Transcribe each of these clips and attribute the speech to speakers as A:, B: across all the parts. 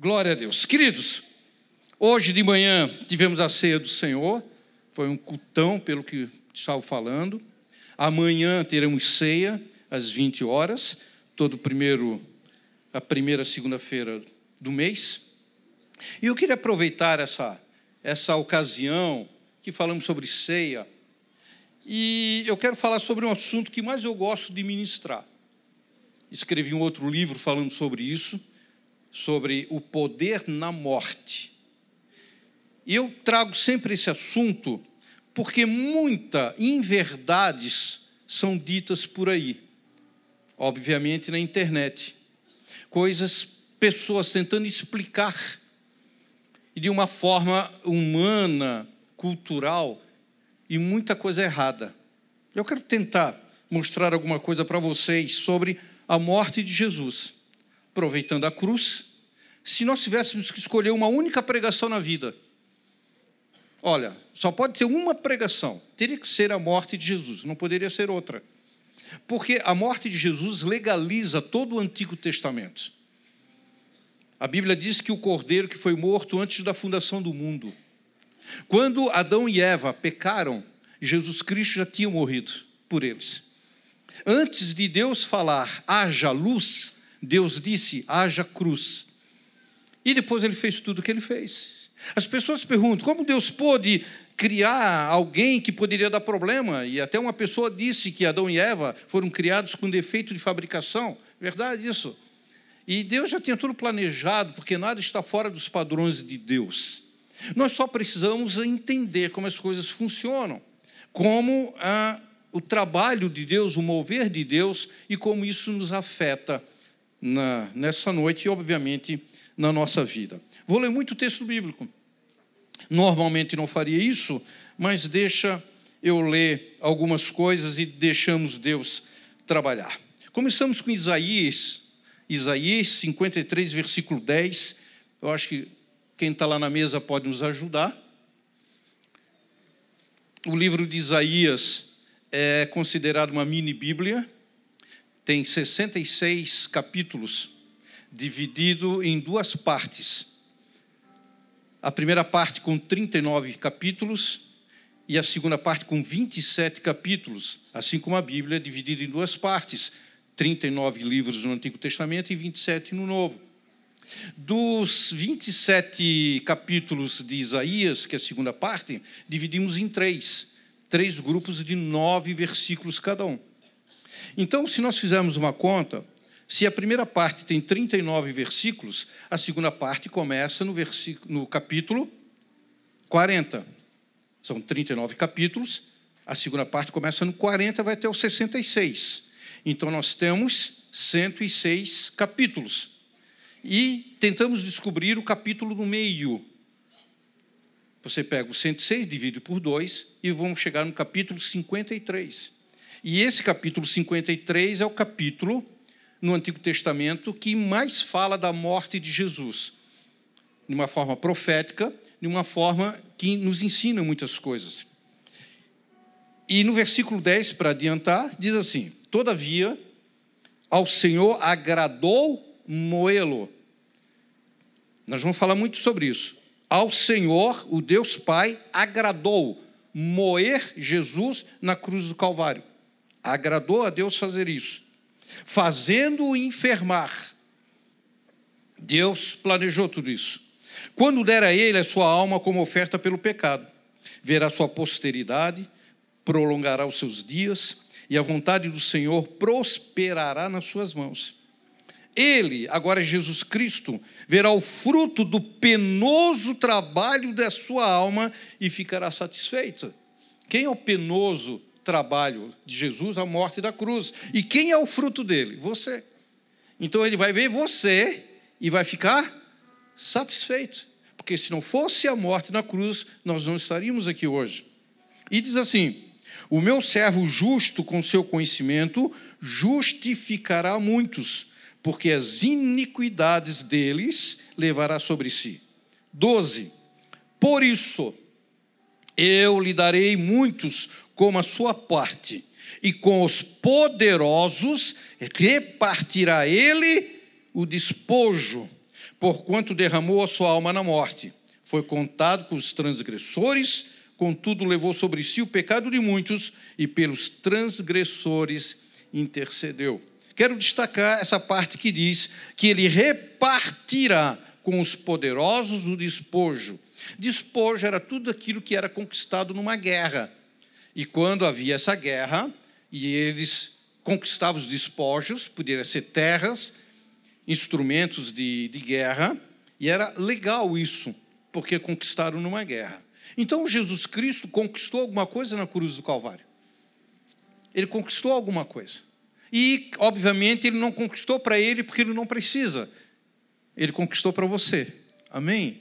A: Glória a Deus. Queridos, hoje de manhã tivemos a ceia do Senhor, foi um cultão, pelo que estava falando. Amanhã teremos ceia às 20 horas, todo primeiro a primeira segunda-feira do mês. E eu queria aproveitar essa essa ocasião que falamos sobre ceia, e eu quero falar sobre um assunto que mais eu gosto de ministrar. Escrevi um outro livro falando sobre isso, sobre o poder na morte. E eu trago sempre esse assunto porque muita inverdades são ditas por aí. Obviamente na internet. Coisas, pessoas tentando explicar de uma forma humana, cultural e muita coisa errada. Eu quero tentar mostrar alguma coisa para vocês sobre a morte de Jesus aproveitando a cruz, se nós tivéssemos que escolher uma única pregação na vida, olha, só pode ter uma pregação, teria que ser a morte de Jesus, não poderia ser outra. Porque a morte de Jesus legaliza todo o Antigo Testamento. A Bíblia diz que o cordeiro que foi morto antes da fundação do mundo. Quando Adão e Eva pecaram, Jesus Cristo já tinha morrido por eles. Antes de Deus falar, haja luz, Deus disse: haja cruz. E depois ele fez tudo o que ele fez. As pessoas perguntam: como Deus pôde criar alguém que poderia dar problema? E até uma pessoa disse que Adão e Eva foram criados com defeito de fabricação. Verdade isso. E Deus já tinha tudo planejado, porque nada está fora dos padrões de Deus. Nós só precisamos entender como as coisas funcionam, como ah, o trabalho de Deus, o mover de Deus e como isso nos afeta na, nessa noite e, obviamente, na nossa vida. Vou ler muito texto bíblico. Normalmente não faria isso, mas deixa eu ler algumas coisas e deixamos Deus trabalhar. Começamos com Isaías, Isaías 53, versículo 10. Eu acho que quem está lá na mesa pode nos ajudar. O livro de Isaías é considerado uma mini Bíblia tem 66 capítulos, dividido em duas partes. A primeira parte com 39 capítulos e a segunda parte com 27 capítulos, assim como a Bíblia é dividida em duas partes, 39 livros no Antigo Testamento e 27 no Novo. Dos 27 capítulos de Isaías, que é a segunda parte, dividimos em três, três grupos de nove versículos cada um. Então, se nós fizermos uma conta, se a primeira parte tem 39 versículos, a segunda parte começa no, versículo, no capítulo 40. São 39 capítulos, a segunda parte começa no 40, vai até o 66. Então, nós temos 106 capítulos. E tentamos descobrir o capítulo do meio. Você pega o 106, divide por 2 e vamos chegar no capítulo 53. E esse capítulo 53 é o capítulo no Antigo Testamento que mais fala da morte de Jesus, de uma forma profética, de uma forma que nos ensina muitas coisas. E no versículo 10, para adiantar, diz assim: Todavia, ao Senhor agradou Moelo. Nós vamos falar muito sobre isso. Ao Senhor, o Deus Pai, agradou moer Jesus na cruz do Calvário. Agradou a Deus fazer isso. Fazendo-o enfermar. Deus planejou tudo isso. Quando der a ele a sua alma como oferta pelo pecado, verá sua posteridade, prolongará os seus dias, e a vontade do Senhor prosperará nas suas mãos. Ele, agora Jesus Cristo, verá o fruto do penoso trabalho da sua alma e ficará satisfeito. Quem é o penoso trabalho de Jesus, a morte da cruz. E quem é o fruto dele? Você. Então ele vai ver você e vai ficar satisfeito, porque se não fosse a morte na cruz, nós não estaríamos aqui hoje. E diz assim: O meu servo justo, com seu conhecimento, justificará muitos, porque as iniquidades deles levará sobre si. 12. Por isso, eu lhe darei muitos como a sua parte, e com os poderosos repartirá ele o despojo, porquanto derramou a sua alma na morte. Foi contado com os transgressores, contudo levou sobre si o pecado de muitos, e pelos transgressores intercedeu. Quero destacar essa parte que diz que ele repartirá com os poderosos o despojo. Despojo era tudo aquilo que era conquistado numa guerra e quando havia essa guerra, e eles conquistavam os despojos, poderia ser terras, instrumentos de, de guerra, e era legal isso, porque conquistaram numa guerra. Então Jesus Cristo conquistou alguma coisa na cruz do Calvário. Ele conquistou alguma coisa. E, obviamente, ele não conquistou para ele porque ele não precisa. Ele conquistou para você. Amém?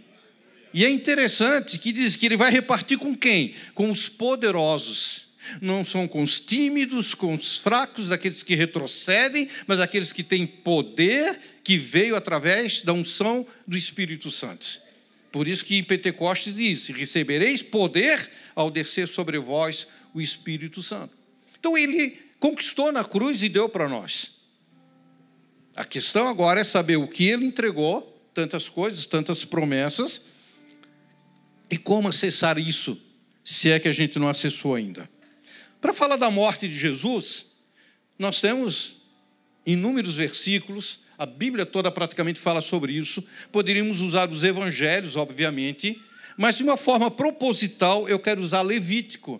A: E é interessante que diz que ele vai repartir com quem? Com os poderosos. Não são com os tímidos, com os fracos, daqueles que retrocedem, mas aqueles que têm poder que veio através da unção do Espírito Santo. Por isso que em Pentecostes diz: recebereis poder ao descer sobre vós o Espírito Santo. Então ele conquistou na cruz e deu para nós. A questão agora é saber o que ele entregou, tantas coisas, tantas promessas, e como acessar isso, se é que a gente não acessou ainda? Para falar da morte de Jesus, nós temos inúmeros versículos, a Bíblia toda praticamente fala sobre isso. Poderíamos usar os evangelhos, obviamente, mas de uma forma proposital eu quero usar Levítico.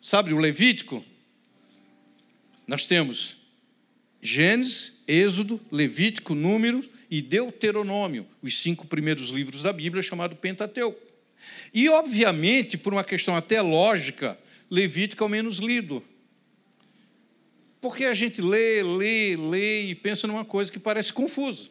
A: Sabe o Levítico? Nós temos Gênesis, Êxodo, Levítico, Números e Deuteronômio, os cinco primeiros livros da Bíblia, chamado Pentateuco. E, obviamente, por uma questão até lógica, Levítico é o menos lido. Porque a gente lê, lê, lê e pensa numa coisa que parece confusa.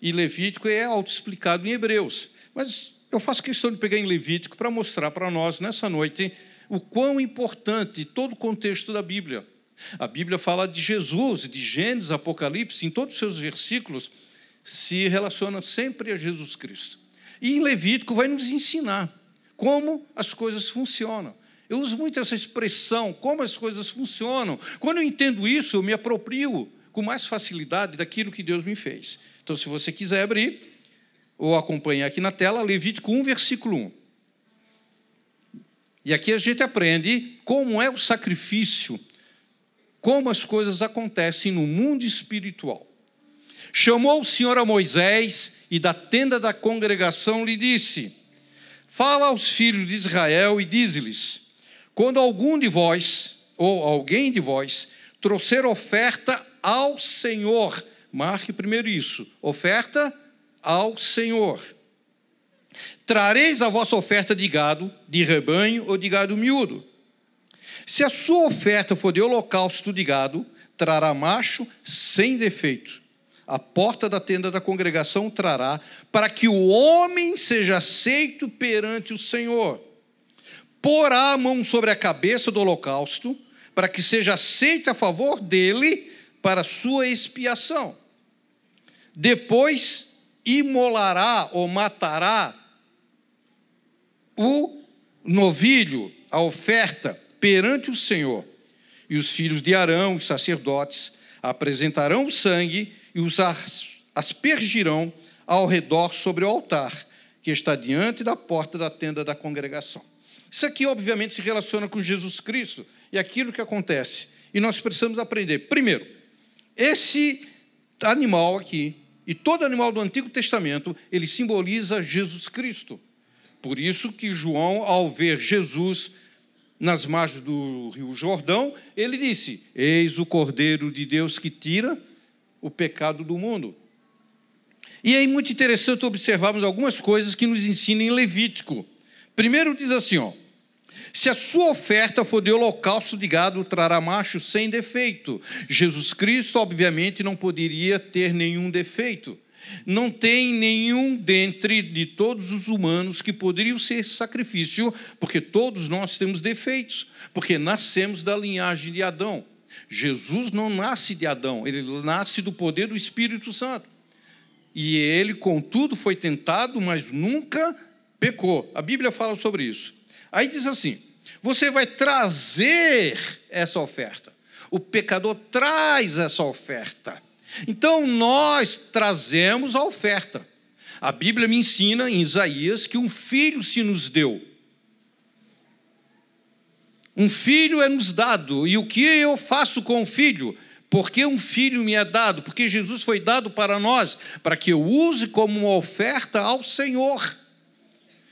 A: E Levítico é autoexplicado em Hebreus. Mas eu faço questão de pegar em Levítico para mostrar para nós, nessa noite, o quão importante todo o contexto da Bíblia. A Bíblia fala de Jesus, de Gênesis, Apocalipse, em todos os seus versículos, se relaciona sempre a Jesus Cristo. E em Levítico vai nos ensinar como as coisas funcionam. Eu uso muito essa expressão, como as coisas funcionam. Quando eu entendo isso, eu me aproprio com mais facilidade daquilo que Deus me fez. Então, se você quiser abrir ou acompanhar aqui na tela, Levítico 1, versículo 1. E aqui a gente aprende como é o sacrifício, como as coisas acontecem no mundo espiritual. Chamou o Senhor a Moisés e da tenda da congregação lhe disse: Fala aos filhos de Israel e dize-lhes: Quando algum de vós, ou alguém de vós, trouxer oferta ao Senhor, marque primeiro isso: oferta ao Senhor. Trareis a vossa oferta de gado, de rebanho ou de gado miúdo. Se a sua oferta for de holocausto de gado, trará macho sem defeito a porta da tenda da congregação trará, para que o homem seja aceito perante o Senhor. Porá a mão sobre a cabeça do holocausto, para que seja aceito a favor dele para sua expiação. Depois imolará ou matará o novilho, a oferta, perante o Senhor. E os filhos de Arão, os sacerdotes, apresentarão o sangue e os aspergirão ao redor sobre o altar, que está diante da porta da tenda da congregação. Isso aqui, obviamente, se relaciona com Jesus Cristo e aquilo que acontece. E nós precisamos aprender. Primeiro, esse animal aqui, e todo animal do Antigo Testamento, ele simboliza Jesus Cristo. Por isso que João, ao ver Jesus nas margens do Rio Jordão, ele disse: Eis o Cordeiro de Deus que tira o pecado do mundo. E é muito interessante observarmos algumas coisas que nos ensinam em Levítico. Primeiro diz assim, ó, se a sua oferta for de holocausto de gado, trará macho sem defeito. Jesus Cristo, obviamente, não poderia ter nenhum defeito. Não tem nenhum dentre de todos os humanos que poderia ser sacrifício, porque todos nós temos defeitos, porque nascemos da linhagem de Adão. Jesus não nasce de Adão, ele nasce do poder do Espírito Santo. E ele, contudo, foi tentado, mas nunca pecou. A Bíblia fala sobre isso. Aí diz assim: você vai trazer essa oferta. O pecador traz essa oferta. Então nós trazemos a oferta. A Bíblia me ensina em Isaías que um filho se nos deu um filho é nos dado, e o que eu faço com o filho? Porque um filho me é dado, porque Jesus foi dado para nós, para que eu use como uma oferta ao Senhor.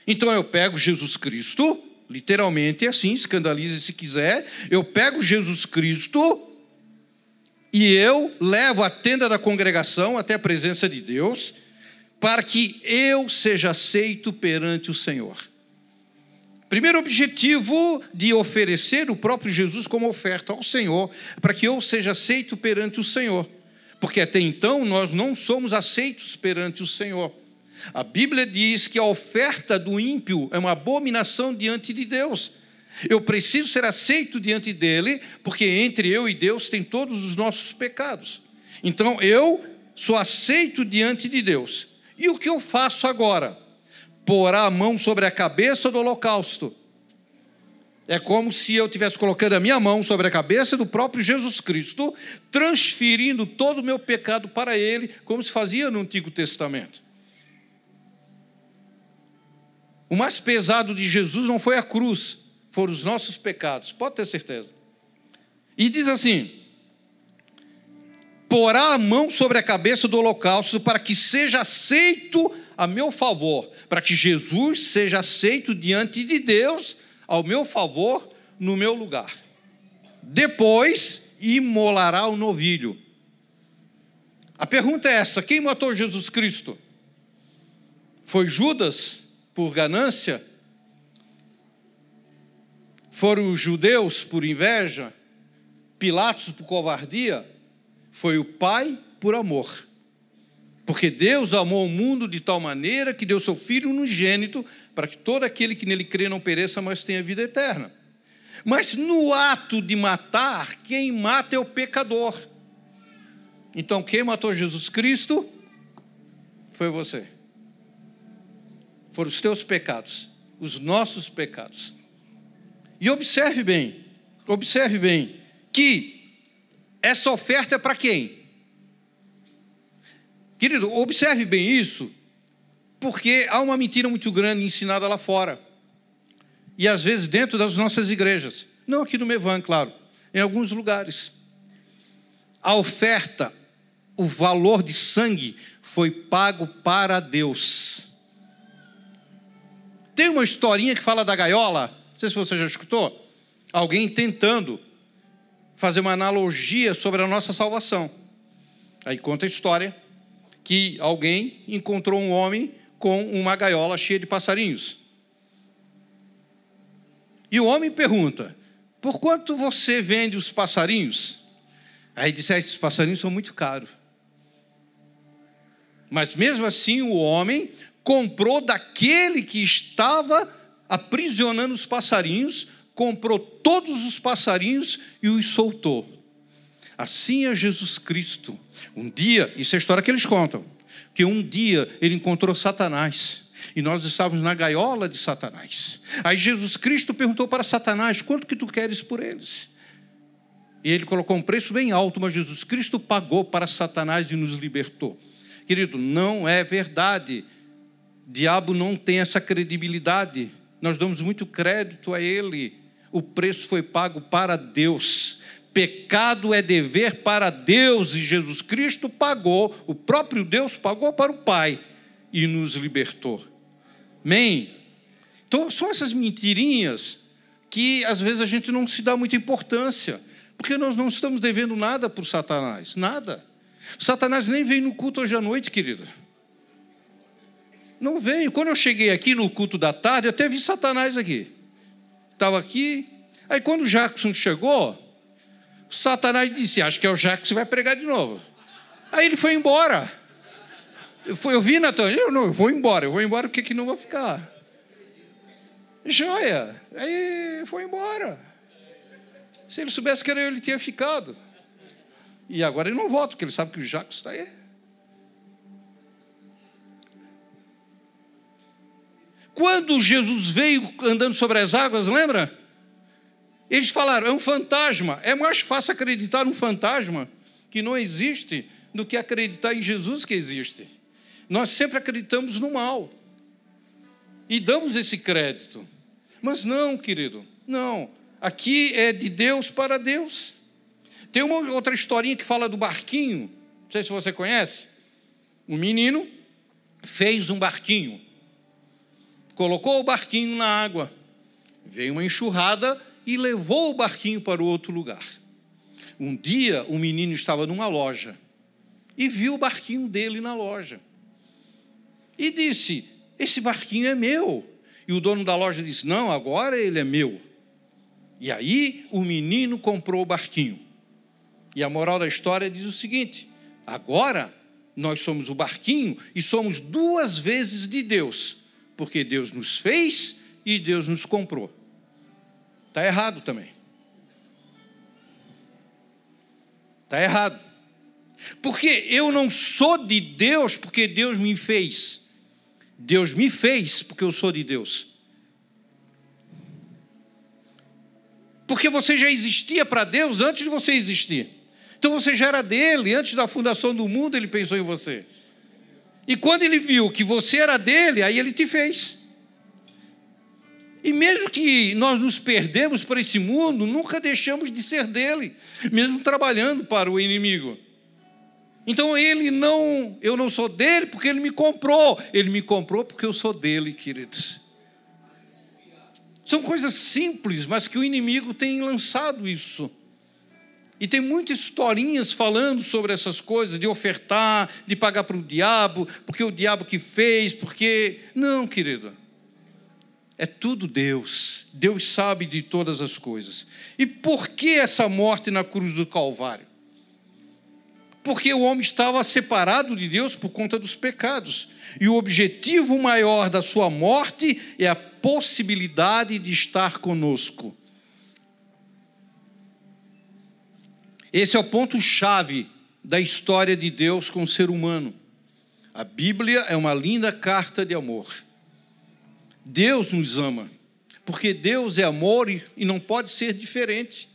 A: Então eu pego Jesus Cristo, literalmente é assim, escandalize se quiser, eu pego Jesus Cristo e eu levo a tenda da congregação até a presença de Deus, para que eu seja aceito perante o Senhor. Primeiro objetivo de oferecer o próprio Jesus como oferta ao Senhor, para que eu seja aceito perante o Senhor. Porque até então nós não somos aceitos perante o Senhor. A Bíblia diz que a oferta do ímpio é uma abominação diante de Deus. Eu preciso ser aceito diante dele, porque entre eu e Deus tem todos os nossos pecados. Então eu sou aceito diante de Deus. E o que eu faço agora? porá a mão sobre a cabeça do holocausto. É como se eu estivesse colocando a minha mão sobre a cabeça do próprio Jesus Cristo, transferindo todo o meu pecado para ele, como se fazia no Antigo Testamento. O mais pesado de Jesus não foi a cruz, foram os nossos pecados, pode ter certeza. E diz assim: porá a mão sobre a cabeça do holocausto para que seja aceito a meu favor para que Jesus seja aceito diante de Deus ao meu favor, no meu lugar. Depois imolará o novilho. A pergunta é essa: quem matou Jesus Cristo? Foi Judas por ganância? Foram os judeus por inveja? Pilatos por covardia? Foi o Pai por amor. Porque Deus amou o mundo de tal maneira que deu seu Filho unigênito para que todo aquele que nele crê não pereça, mas tenha vida eterna. Mas no ato de matar, quem mata é o pecador. Então, quem matou Jesus Cristo foi você. Foram os teus pecados, os nossos pecados. E observe bem, observe bem, que essa oferta é para quem? Querido, observe bem isso, porque há uma mentira muito grande ensinada lá fora. E às vezes dentro das nossas igrejas. Não aqui no Mevan, claro, em alguns lugares. A oferta, o valor de sangue foi pago para Deus. Tem uma historinha que fala da gaiola, não sei se você já escutou, alguém tentando fazer uma analogia sobre a nossa salvação. Aí conta a história que alguém encontrou um homem com uma gaiola cheia de passarinhos. E o homem pergunta: Por quanto você vende os passarinhos? Aí disse: ah, Esses passarinhos são muito caros. Mas mesmo assim, o homem comprou daquele que estava aprisionando os passarinhos, comprou todos os passarinhos e os soltou. Assim é Jesus Cristo um dia, isso é a história que eles contam, que um dia ele encontrou Satanás e nós estávamos na gaiola de Satanás. Aí Jesus Cristo perguntou para Satanás: quanto que tu queres por eles? E ele colocou um preço bem alto, mas Jesus Cristo pagou para Satanás e nos libertou. Querido, não é verdade. Diabo não tem essa credibilidade. Nós damos muito crédito a ele. O preço foi pago para Deus. Pecado é dever para Deus e Jesus Cristo pagou, o próprio Deus pagou para o Pai e nos libertou. Amém? Então, são essas mentirinhas que às vezes a gente não se dá muita importância, porque nós não estamos devendo nada para o Satanás, nada. Satanás nem veio no culto hoje à noite, querida. Não veio. Quando eu cheguei aqui no culto da tarde, até vi Satanás aqui. Estava aqui. Aí quando o Jackson chegou, Satanás disse: Acho que é o Jacques que vai pregar de novo. Aí ele foi embora. Eu, fui, eu vi, Natan, eu não, eu vou embora, eu vou embora porque que não vou ficar. Joia. Aí foi embora. Se ele soubesse que era eu, ele tinha ficado. E agora ele não volta, porque ele sabe que o Jacques está aí. Quando Jesus veio andando sobre as águas, lembra? Eles falaram: é um fantasma. É mais fácil acreditar num fantasma que não existe do que acreditar em Jesus que existe. Nós sempre acreditamos no mal e damos esse crédito. Mas não, querido, não. Aqui é de Deus para Deus. Tem uma outra historinha que fala do barquinho. Não sei se você conhece. Um menino fez um barquinho, colocou o barquinho na água. Veio uma enxurrada, e levou o barquinho para o outro lugar. Um dia, o um menino estava numa loja e viu o barquinho dele na loja. E disse: Esse barquinho é meu. E o dono da loja disse: Não, agora ele é meu. E aí o menino comprou o barquinho. E a moral da história diz o seguinte: agora nós somos o barquinho e somos duas vezes de Deus, porque Deus nos fez e Deus nos comprou. Está errado também. Está errado. Porque eu não sou de Deus porque Deus me fez. Deus me fez porque eu sou de Deus. Porque você já existia para Deus antes de você existir. Então você já era dele, antes da fundação do mundo ele pensou em você. E quando ele viu que você era dele, aí ele te fez. E mesmo que nós nos perdemos para esse mundo, nunca deixamos de ser dele, mesmo trabalhando para o inimigo. Então ele não, eu não sou dele porque ele me comprou, ele me comprou porque eu sou dele, queridos. São coisas simples, mas que o inimigo tem lançado isso. E tem muitas historinhas falando sobre essas coisas, de ofertar, de pagar para o diabo, porque o diabo que fez, porque. Não, querido. É tudo Deus. Deus sabe de todas as coisas. E por que essa morte na cruz do Calvário? Porque o homem estava separado de Deus por conta dos pecados. E o objetivo maior da sua morte é a possibilidade de estar conosco. Esse é o ponto-chave da história de Deus com o ser humano. A Bíblia é uma linda carta de amor. Deus nos ama, porque Deus é amor e não pode ser diferente.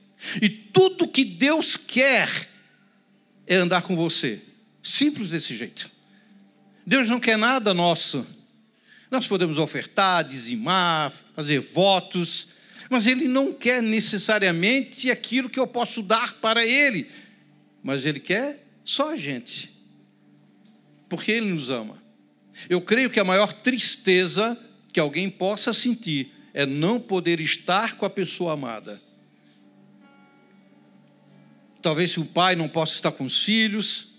A: E tudo que Deus quer é andar com você. Simples desse jeito. Deus não quer nada nosso. Nós podemos ofertar, dizimar, fazer votos, mas Ele não quer necessariamente aquilo que eu posso dar para Ele, mas Ele quer só a gente, porque Ele nos ama. Eu creio que a maior tristeza que alguém possa sentir é não poder estar com a pessoa amada. Talvez se o pai não possa estar com os filhos,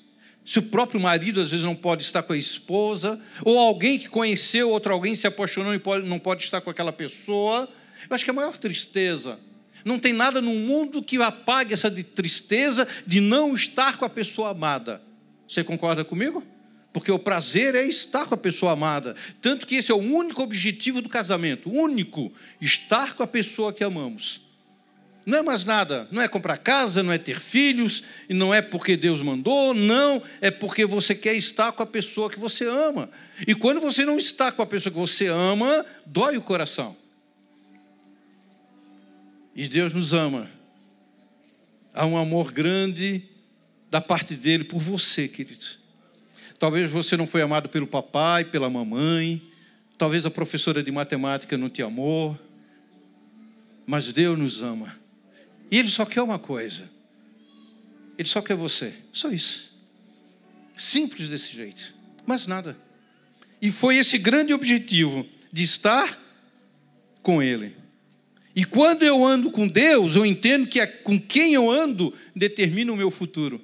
A: se o próprio marido às vezes não pode estar com a esposa, ou alguém que conheceu, outro alguém se apaixonou e pode, não pode estar com aquela pessoa. Eu acho que é a maior tristeza. Não tem nada no mundo que apague essa de tristeza de não estar com a pessoa amada. Você concorda comigo? porque o prazer é estar com a pessoa amada. Tanto que esse é o único objetivo do casamento, único, estar com a pessoa que amamos. Não é mais nada, não é comprar casa, não é ter filhos, e não é porque Deus mandou, não, é porque você quer estar com a pessoa que você ama. E quando você não está com a pessoa que você ama, dói o coração. E Deus nos ama. Há um amor grande da parte dele por você, queridos. Talvez você não foi amado pelo papai, pela mamãe. Talvez a professora de matemática não te amou. Mas Deus nos ama. E Ele só quer uma coisa. Ele só quer você. Só isso. Simples desse jeito. Mais nada. E foi esse grande objetivo de estar com Ele. E quando eu ando com Deus, eu entendo que é com quem eu ando determina o meu futuro.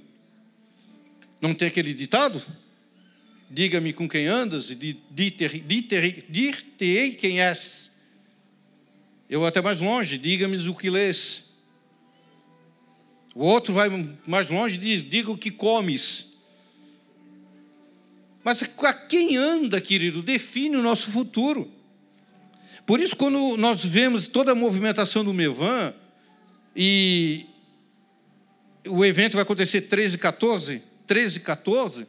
A: Não tem aquele ditado? diga-me com quem andas, e dir-te-ei quem és. Eu vou até mais longe, diga-me o que lês. O outro vai mais longe e diz: diga o que comes. Mas a quem anda, querido, define o nosso futuro. Por isso, quando nós vemos toda a movimentação do Mevan, e o evento vai acontecer 13 e 14, 13 e 14,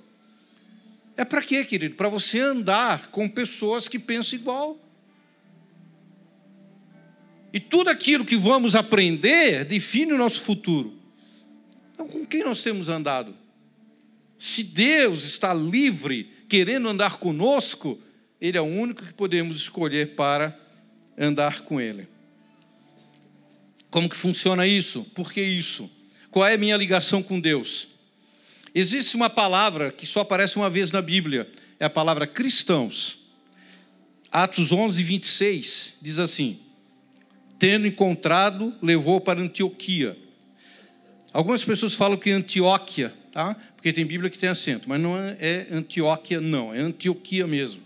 A: é para quê, querido? Para você andar com pessoas que pensam igual. E tudo aquilo que vamos aprender define o nosso futuro. Então, com quem nós temos andado? Se Deus está livre, querendo andar conosco, Ele é o único que podemos escolher para andar com Ele. Como que funciona isso? Por que isso? Qual é a minha ligação com Deus? Existe uma palavra que só aparece uma vez na Bíblia, é a palavra cristãos. Atos 11, 26 diz assim: Tendo encontrado, levou para Antioquia. Algumas pessoas falam que é Antioquia, tá? Porque tem Bíblia que tem acento, mas não é, é Antioquia, não, é Antioquia mesmo.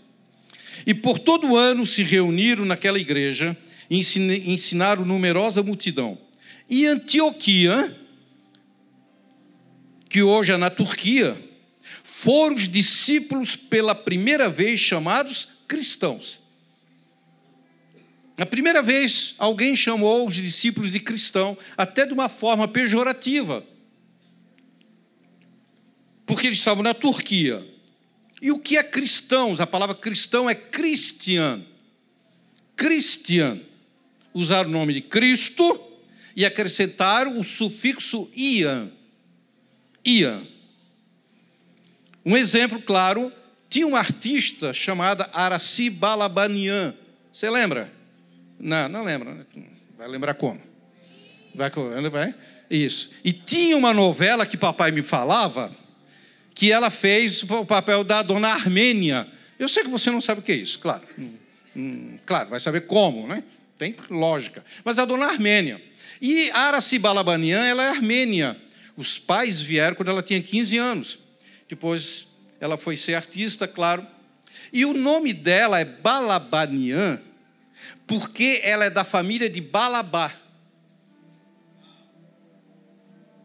A: E por todo ano se reuniram naquela igreja e ensinaram numerosa multidão. E Antioquia, que hoje é na Turquia, foram os discípulos pela primeira vez chamados cristãos. Na primeira vez, alguém chamou os discípulos de cristão, até de uma forma pejorativa, porque eles estavam na Turquia. E o que é cristãos? A palavra cristão é cristiano. Cristiano. Usaram o nome de Cristo e acrescentaram o sufixo ian ia. Um exemplo claro, tinha uma artista chamada Araci Balabanian. Você lembra? Não, não lembra. Né? Vai lembrar como? Vai, vai? Isso. E tinha uma novela que papai me falava, que ela fez o papel da dona Armênia. Eu sei que você não sabe o que é isso, claro. Hum, hum, claro, vai saber como, né? Tem lógica. Mas a dona Armênia. E Araci Balabanian, ela é armênia. Os pais vieram quando ela tinha 15 anos. Depois ela foi ser artista, claro. E o nome dela é Balabanian, porque ela é da família de Balabá.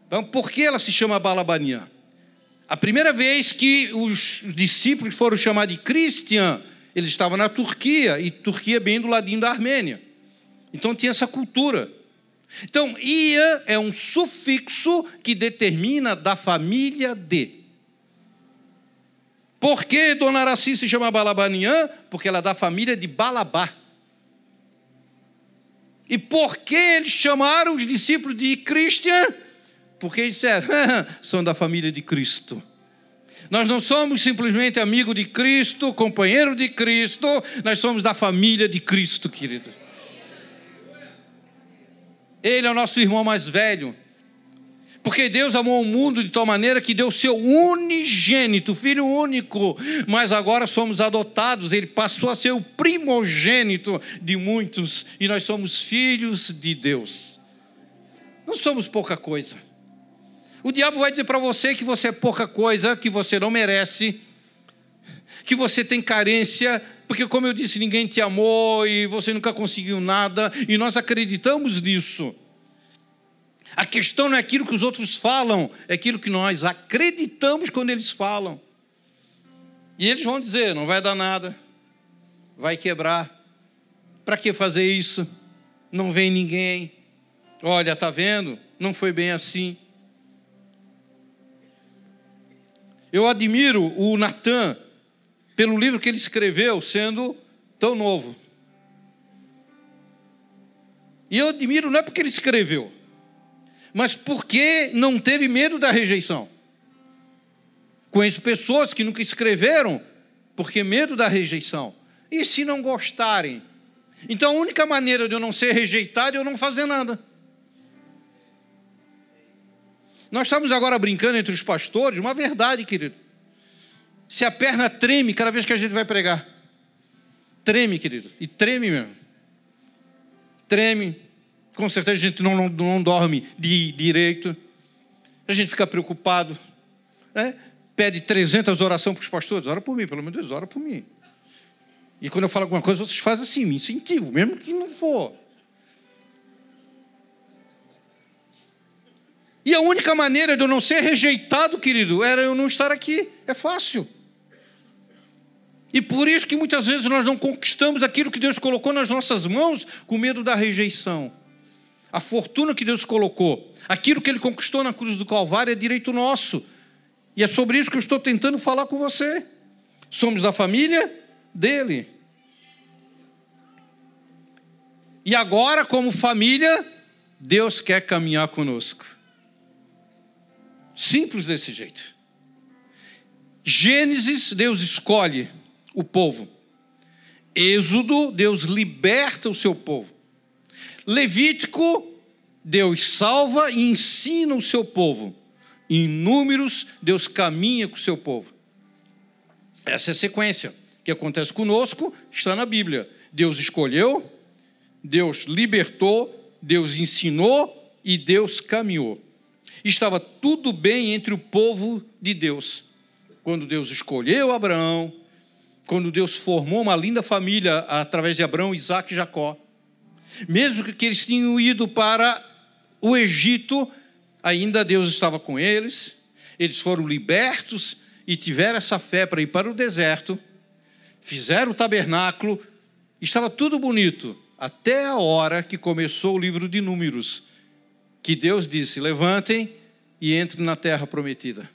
A: Então, por que ela se chama Balabanian? A primeira vez que os discípulos foram chamar de Cristian, eles estavam na Turquia, e Turquia bem do ladinho da Armênia. Então tinha essa cultura. Então, ia é um sufixo que determina da família de. Por que Dona Araci se chama Balabanian Porque ela é da família de Balabá. E por que eles chamaram os discípulos de Christian? Porque eles disseram, são da família de Cristo. Nós não somos simplesmente amigo de Cristo, companheiro de Cristo, nós somos da família de Cristo, querido. Ele é o nosso irmão mais velho. Porque Deus amou o mundo de tal maneira que deu o seu unigênito, filho único, mas agora somos adotados, ele passou a ser o primogênito de muitos e nós somos filhos de Deus. Não somos pouca coisa. O diabo vai dizer para você que você é pouca coisa, que você não merece, que você tem carência, porque, como eu disse, ninguém te amou e você nunca conseguiu nada, e nós acreditamos nisso. A questão não é aquilo que os outros falam, é aquilo que nós acreditamos quando eles falam. E eles vão dizer: não vai dar nada, vai quebrar. Para que fazer isso? Não vem ninguém. Olha, tá vendo? Não foi bem assim. Eu admiro o Natan, pelo livro que ele escreveu, sendo tão novo. E eu admiro não é porque ele escreveu, mas porque não teve medo da rejeição. Conheço pessoas que nunca escreveram porque medo da rejeição. E se não gostarem? Então a única maneira de eu não ser rejeitado é eu não fazer nada. Nós estamos agora brincando entre os pastores, uma verdade, querido se a perna treme cada vez que a gente vai pregar. Treme, querido. E treme mesmo. Treme. Com certeza a gente não, não, não dorme de direito. A gente fica preocupado. Né? Pede 300 orações para os pastores. Ora por mim, pelo menos ora por mim. E quando eu falo alguma coisa, vocês fazem assim, me incentivo, mesmo que não for. E a única maneira de eu não ser rejeitado, querido, era eu não estar aqui. É fácil. E por isso que muitas vezes nós não conquistamos aquilo que Deus colocou nas nossas mãos com medo da rejeição. A fortuna que Deus colocou, aquilo que Ele conquistou na cruz do Calvário é direito nosso. E é sobre isso que eu estou tentando falar com você. Somos da família dele. E agora, como família, Deus quer caminhar conosco. Simples desse jeito. Gênesis, Deus escolhe o povo. Êxodo, Deus liberta o seu povo. Levítico, Deus salva e ensina o seu povo. Em números, Deus caminha com o seu povo. Essa é a sequência que acontece conosco, está na Bíblia. Deus escolheu, Deus libertou, Deus ensinou e Deus caminhou. Estava tudo bem entre o povo de Deus. Quando Deus escolheu Abraão, quando Deus formou uma linda família através de Abraão, Isaac e Jacó. Mesmo que eles tinham ido para o Egito, ainda Deus estava com eles, eles foram libertos e tiveram essa fé para ir para o deserto, fizeram o tabernáculo, estava tudo bonito, até a hora que começou o livro de Números, que Deus disse: levantem e entrem na terra prometida.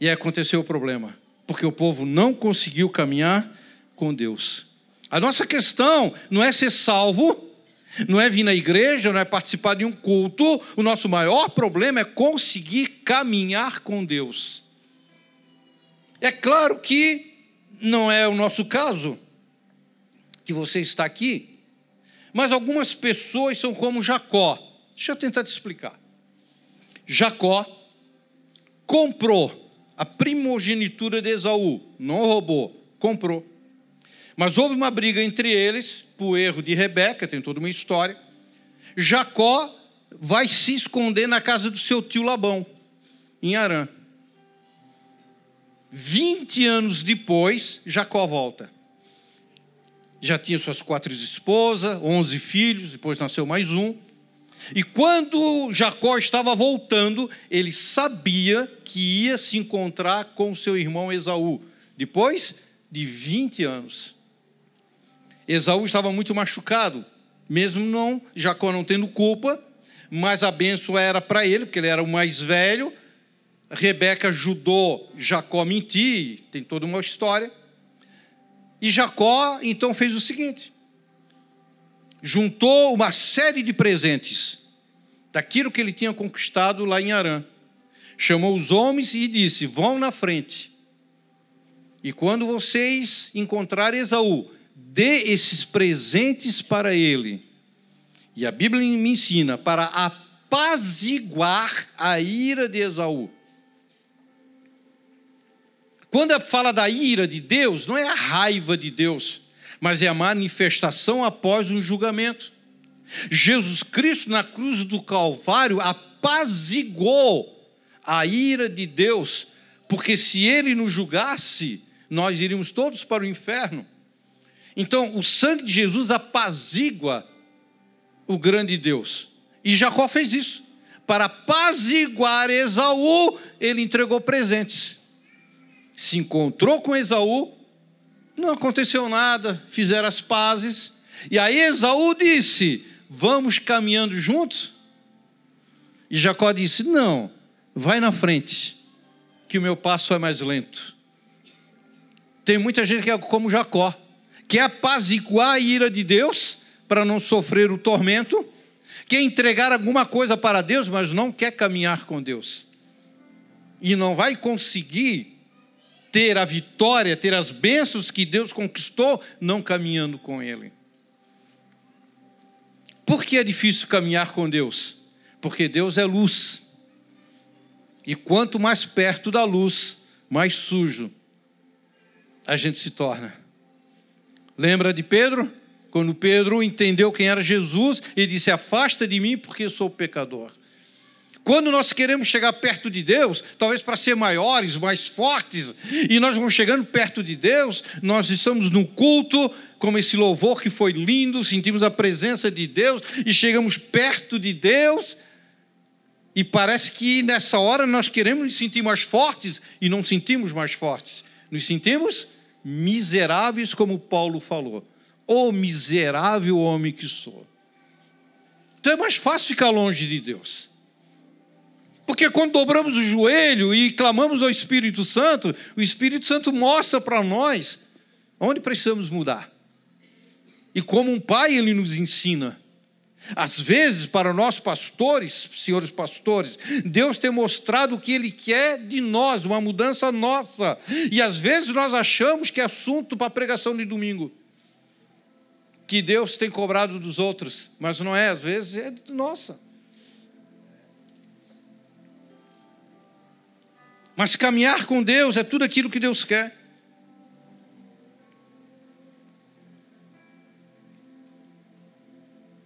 A: E aconteceu o problema porque o povo não conseguiu caminhar com Deus. A nossa questão não é ser salvo, não é vir na igreja, não é participar de um culto. O nosso maior problema é conseguir caminhar com Deus. É claro que não é o nosso caso, que você está aqui, mas algumas pessoas são como Jacó. Deixa eu tentar te explicar. Jacó comprou a primogenitura de Esaú. Não roubou, comprou. Mas houve uma briga entre eles, por erro de Rebeca, tem toda uma história. Jacó vai se esconder na casa do seu tio Labão, em Arã. 20 anos depois, Jacó volta. Já tinha suas quatro esposas, onze filhos, depois nasceu mais um. E quando Jacó estava voltando, ele sabia que ia se encontrar com seu irmão Esaú, depois de 20 anos. Esaú estava muito machucado, mesmo não Jacó não tendo culpa, mas a benção era para ele, porque ele era o mais velho. Rebeca ajudou Jacó a mentir, tem toda uma história. E Jacó então fez o seguinte: juntou uma série de presentes daquilo que ele tinha conquistado lá em Arã. Chamou os homens e disse: Vão na frente. E quando vocês encontrarem Esaú, dê esses presentes para ele. E a Bíblia me ensina para apaziguar a ira de Esaú. Quando fala da ira de Deus, não é a raiva de Deus, mas é a manifestação após um julgamento. Jesus Cristo na cruz do Calvário apazigou a ira de Deus, porque se ele nos julgasse, nós iríamos todos para o inferno. Então, o sangue de Jesus apazigua o grande Deus. E Jacó fez isso. Para apaziguar Esaú, ele entregou presentes. Se encontrou com Esaú, não aconteceu nada, fizeram as pazes. E aí Esaú disse: Vamos caminhando juntos? E Jacó disse: Não, vai na frente, que o meu passo é mais lento. Tem muita gente que é como Jacó, que é apaziguar a ira de Deus para não sofrer o tormento, que é entregar alguma coisa para Deus, mas não quer caminhar com Deus. E não vai conseguir ter a vitória, ter as bênçãos que Deus conquistou, não caminhando com Ele. Por que é difícil caminhar com Deus? Porque Deus é luz. E quanto mais perto da luz, mais sujo a gente se torna. Lembra de Pedro? Quando Pedro entendeu quem era Jesus, e disse: Afasta de mim, porque eu sou pecador. Quando nós queremos chegar perto de Deus, talvez para ser maiores, mais fortes, e nós vamos chegando perto de Deus, nós estamos no culto, como esse louvor que foi lindo, sentimos a presença de Deus e chegamos perto de Deus, e parece que nessa hora nós queremos nos sentir mais fortes e não sentimos mais fortes, nos sentimos miseráveis, como Paulo falou. Ô oh, miserável homem que sou. Então é mais fácil ficar longe de Deus. Porque quando dobramos o joelho e clamamos ao Espírito Santo, o Espírito Santo mostra para nós onde precisamos mudar. E como um pai, ele nos ensina. Às vezes, para nós pastores, senhores pastores, Deus tem mostrado o que Ele quer de nós, uma mudança nossa. E às vezes nós achamos que é assunto para a pregação de domingo, que Deus tem cobrado dos outros, mas não é, às vezes é nossa. Mas caminhar com Deus é tudo aquilo que Deus quer.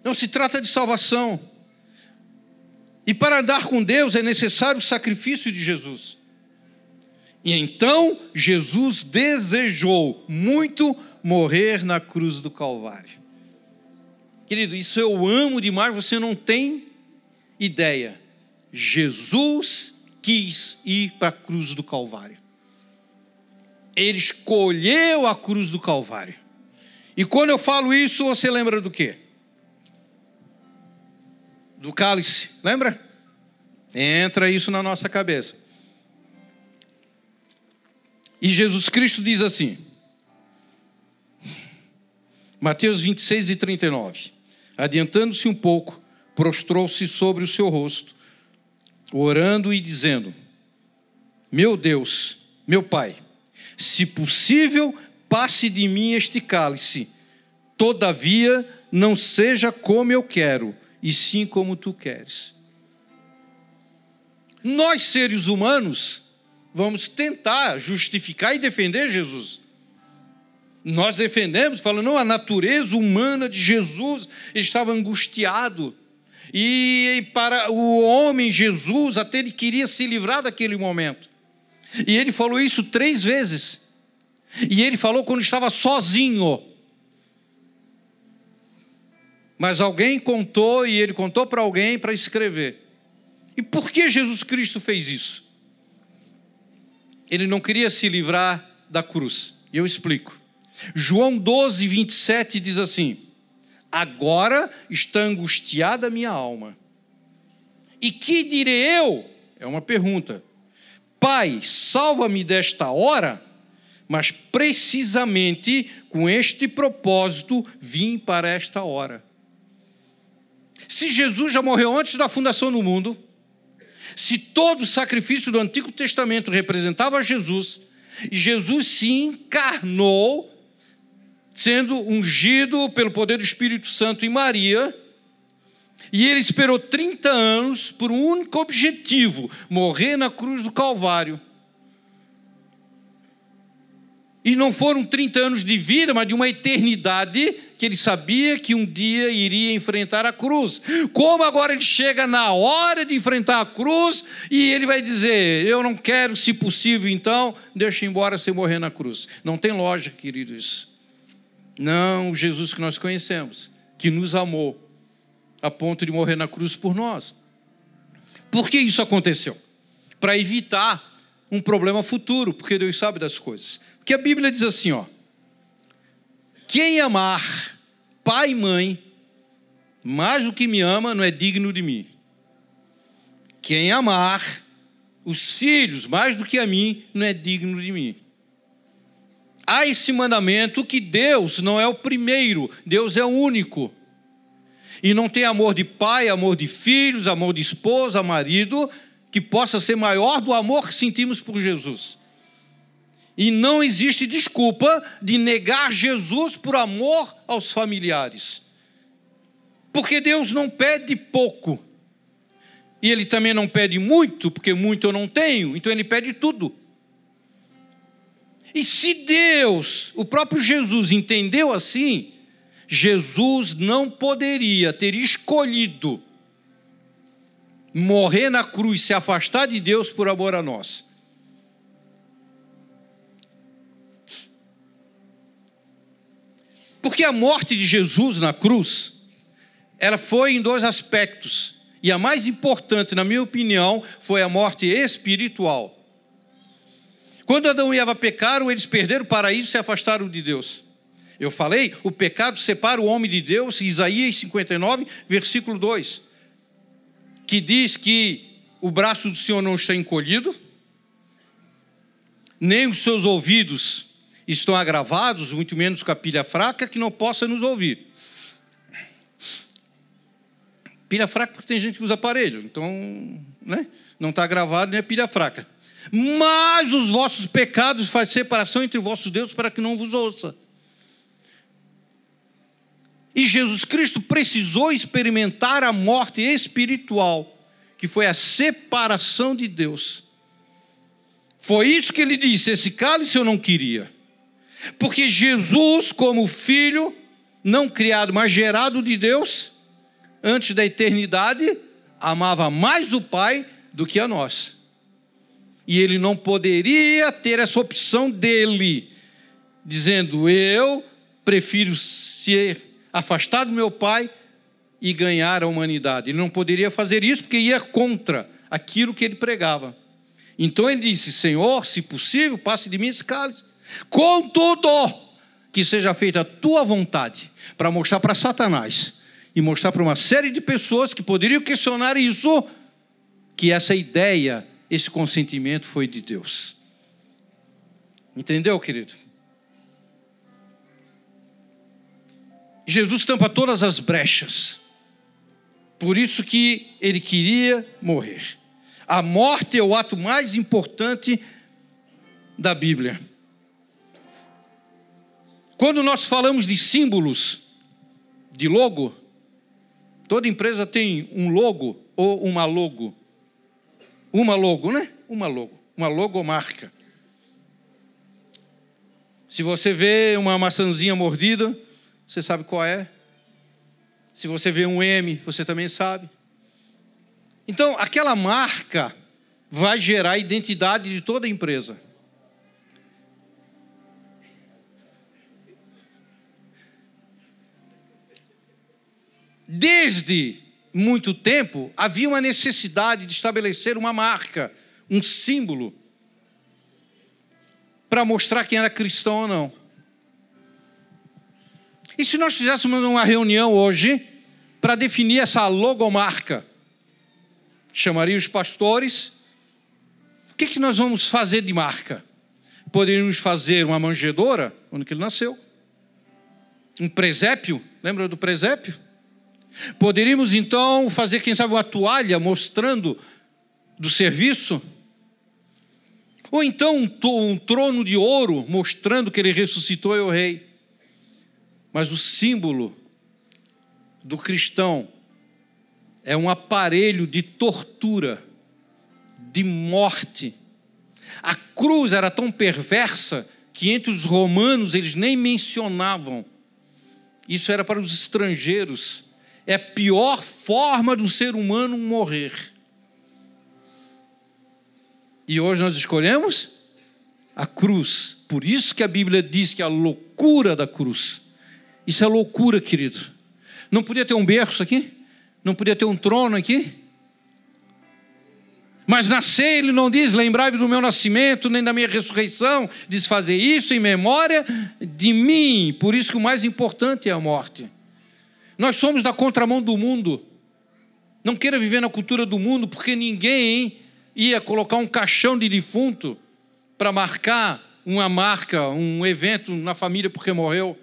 A: Não se trata de salvação. E para andar com Deus é necessário o sacrifício de Jesus. E então Jesus desejou muito morrer na cruz do Calvário. Querido, isso eu amo demais, você não tem ideia. Jesus quis ir para a cruz do Calvário. Ele escolheu a cruz do Calvário. E quando eu falo isso, você lembra do quê? Do cálice, lembra? Entra isso na nossa cabeça. E Jesus Cristo diz assim, Mateus 26 e 39: Adiantando-se um pouco, prostrou-se sobre o seu rosto orando e dizendo: Meu Deus, meu Pai, se possível, passe de mim este cálice, todavia não seja como eu quero, e sim como tu queres. Nós, seres humanos, vamos tentar justificar e defender Jesus. Nós defendemos, falando, não, a natureza humana de Jesus estava angustiado e para o homem Jesus, até ele queria se livrar daquele momento. E ele falou isso três vezes. E ele falou quando estava sozinho. Mas alguém contou e ele contou para alguém para escrever. E por que Jesus Cristo fez isso? Ele não queria se livrar da cruz. E eu explico. João 12, 27 diz assim: Agora está angustiada a minha alma. E que direi eu? É uma pergunta. Pai, salva-me desta hora, mas precisamente com este propósito vim para esta hora. Se Jesus já morreu antes da fundação do mundo, se todo o sacrifício do Antigo Testamento representava Jesus, e Jesus se encarnou sendo ungido pelo poder do Espírito Santo em Maria. E ele esperou 30 anos por um único objetivo: morrer na cruz do Calvário. E não foram 30 anos de vida, mas de uma eternidade que ele sabia que um dia iria enfrentar a cruz. Como agora ele chega na hora de enfrentar a cruz e ele vai dizer: Eu não quero, se possível, então, deixa embora sem morrer na cruz. Não tem lógica, querido, isso. Não o Jesus que nós conhecemos, que nos amou a ponto de morrer na cruz por nós. Por que isso aconteceu? Para evitar um problema futuro, porque Deus sabe das coisas. Porque a Bíblia diz assim, ó: Quem amar pai e mãe mais do que me ama não é digno de mim. Quem amar os filhos mais do que a mim não é digno de mim há esse mandamento que Deus não é o primeiro, Deus é o único. E não tem amor de pai, amor de filhos, amor de esposa, marido, que possa ser maior do amor que sentimos por Jesus. E não existe desculpa de negar Jesus por amor aos familiares. Porque Deus não pede pouco. E Ele também não pede muito, porque muito eu não tenho, então Ele pede tudo. E se Deus, o próprio Jesus, entendeu assim, Jesus não poderia ter escolhido morrer na cruz, se afastar de Deus por amor a nós. Porque a morte de Jesus na cruz, ela foi em dois aspectos. E a mais importante, na minha opinião, foi a morte espiritual. Quando Adão e Eva pecaram, eles perderam o paraíso e se afastaram de Deus. Eu falei, o pecado separa o homem de Deus, Isaías 59, versículo 2, que diz que o braço do Senhor não está encolhido, nem os seus ouvidos estão agravados, muito menos com a pilha fraca, que não possa nos ouvir. Pilha fraca porque tem gente que usa aparelho, então né? não está gravado nem é pilha fraca. Mas os vossos pecados faz separação entre vossos deuses para que não vos ouça. E Jesus Cristo precisou experimentar a morte espiritual, que foi a separação de Deus. Foi isso que ele disse: esse cálice eu não queria. Porque Jesus, como filho, não criado, mas gerado de Deus, antes da eternidade, amava mais o Pai do que a nós. E ele não poderia ter essa opção dele, dizendo: Eu prefiro ser afastado do meu pai e ganhar a humanidade. Ele não poderia fazer isso porque ia contra aquilo que ele pregava. Então ele disse: Senhor, se possível, passe de mim esse cálice. Contudo, que seja feita a tua vontade, para mostrar para Satanás e mostrar para uma série de pessoas que poderiam questionar isso, que essa ideia esse consentimento foi de Deus. Entendeu, querido? Jesus tampa todas as brechas. Por isso que ele queria morrer. A morte é o ato mais importante da Bíblia. Quando nós falamos de símbolos, de logo, toda empresa tem um logo ou uma logo. Uma logo, né? Uma logo. Uma logomarca. Se você vê uma maçãzinha mordida, você sabe qual é. Se você vê um M, você também sabe. Então, aquela marca vai gerar a identidade de toda a empresa. Desde muito tempo, havia uma necessidade de estabelecer uma marca, um símbolo, para mostrar quem era cristão ou não. E se nós fizéssemos uma reunião hoje para definir essa logomarca? Chamaria os pastores. O que, é que nós vamos fazer de marca? Poderíamos fazer uma manjedoura, onde ele nasceu. Um presépio, lembra do presépio? Poderíamos então fazer, quem sabe, uma toalha mostrando do serviço? Ou então um trono de ouro mostrando que ele ressuscitou e é o rei. Mas o símbolo do cristão é um aparelho de tortura, de morte. A cruz era tão perversa que entre os romanos eles nem mencionavam. Isso era para os estrangeiros é a pior forma do ser humano morrer. E hoje nós escolhemos a cruz. Por isso que a Bíblia diz que é a loucura da cruz. Isso é loucura, querido. Não podia ter um berço aqui? Não podia ter um trono aqui? Mas nascer, ele não diz, lembrai-vos do meu nascimento, nem da minha ressurreição. Diz fazer isso em memória de mim. Por isso que o mais importante é a morte. Nós somos da contramão do mundo. Não queira viver na cultura do mundo, porque ninguém ia colocar um caixão de defunto para marcar uma marca, um evento na família porque morreu.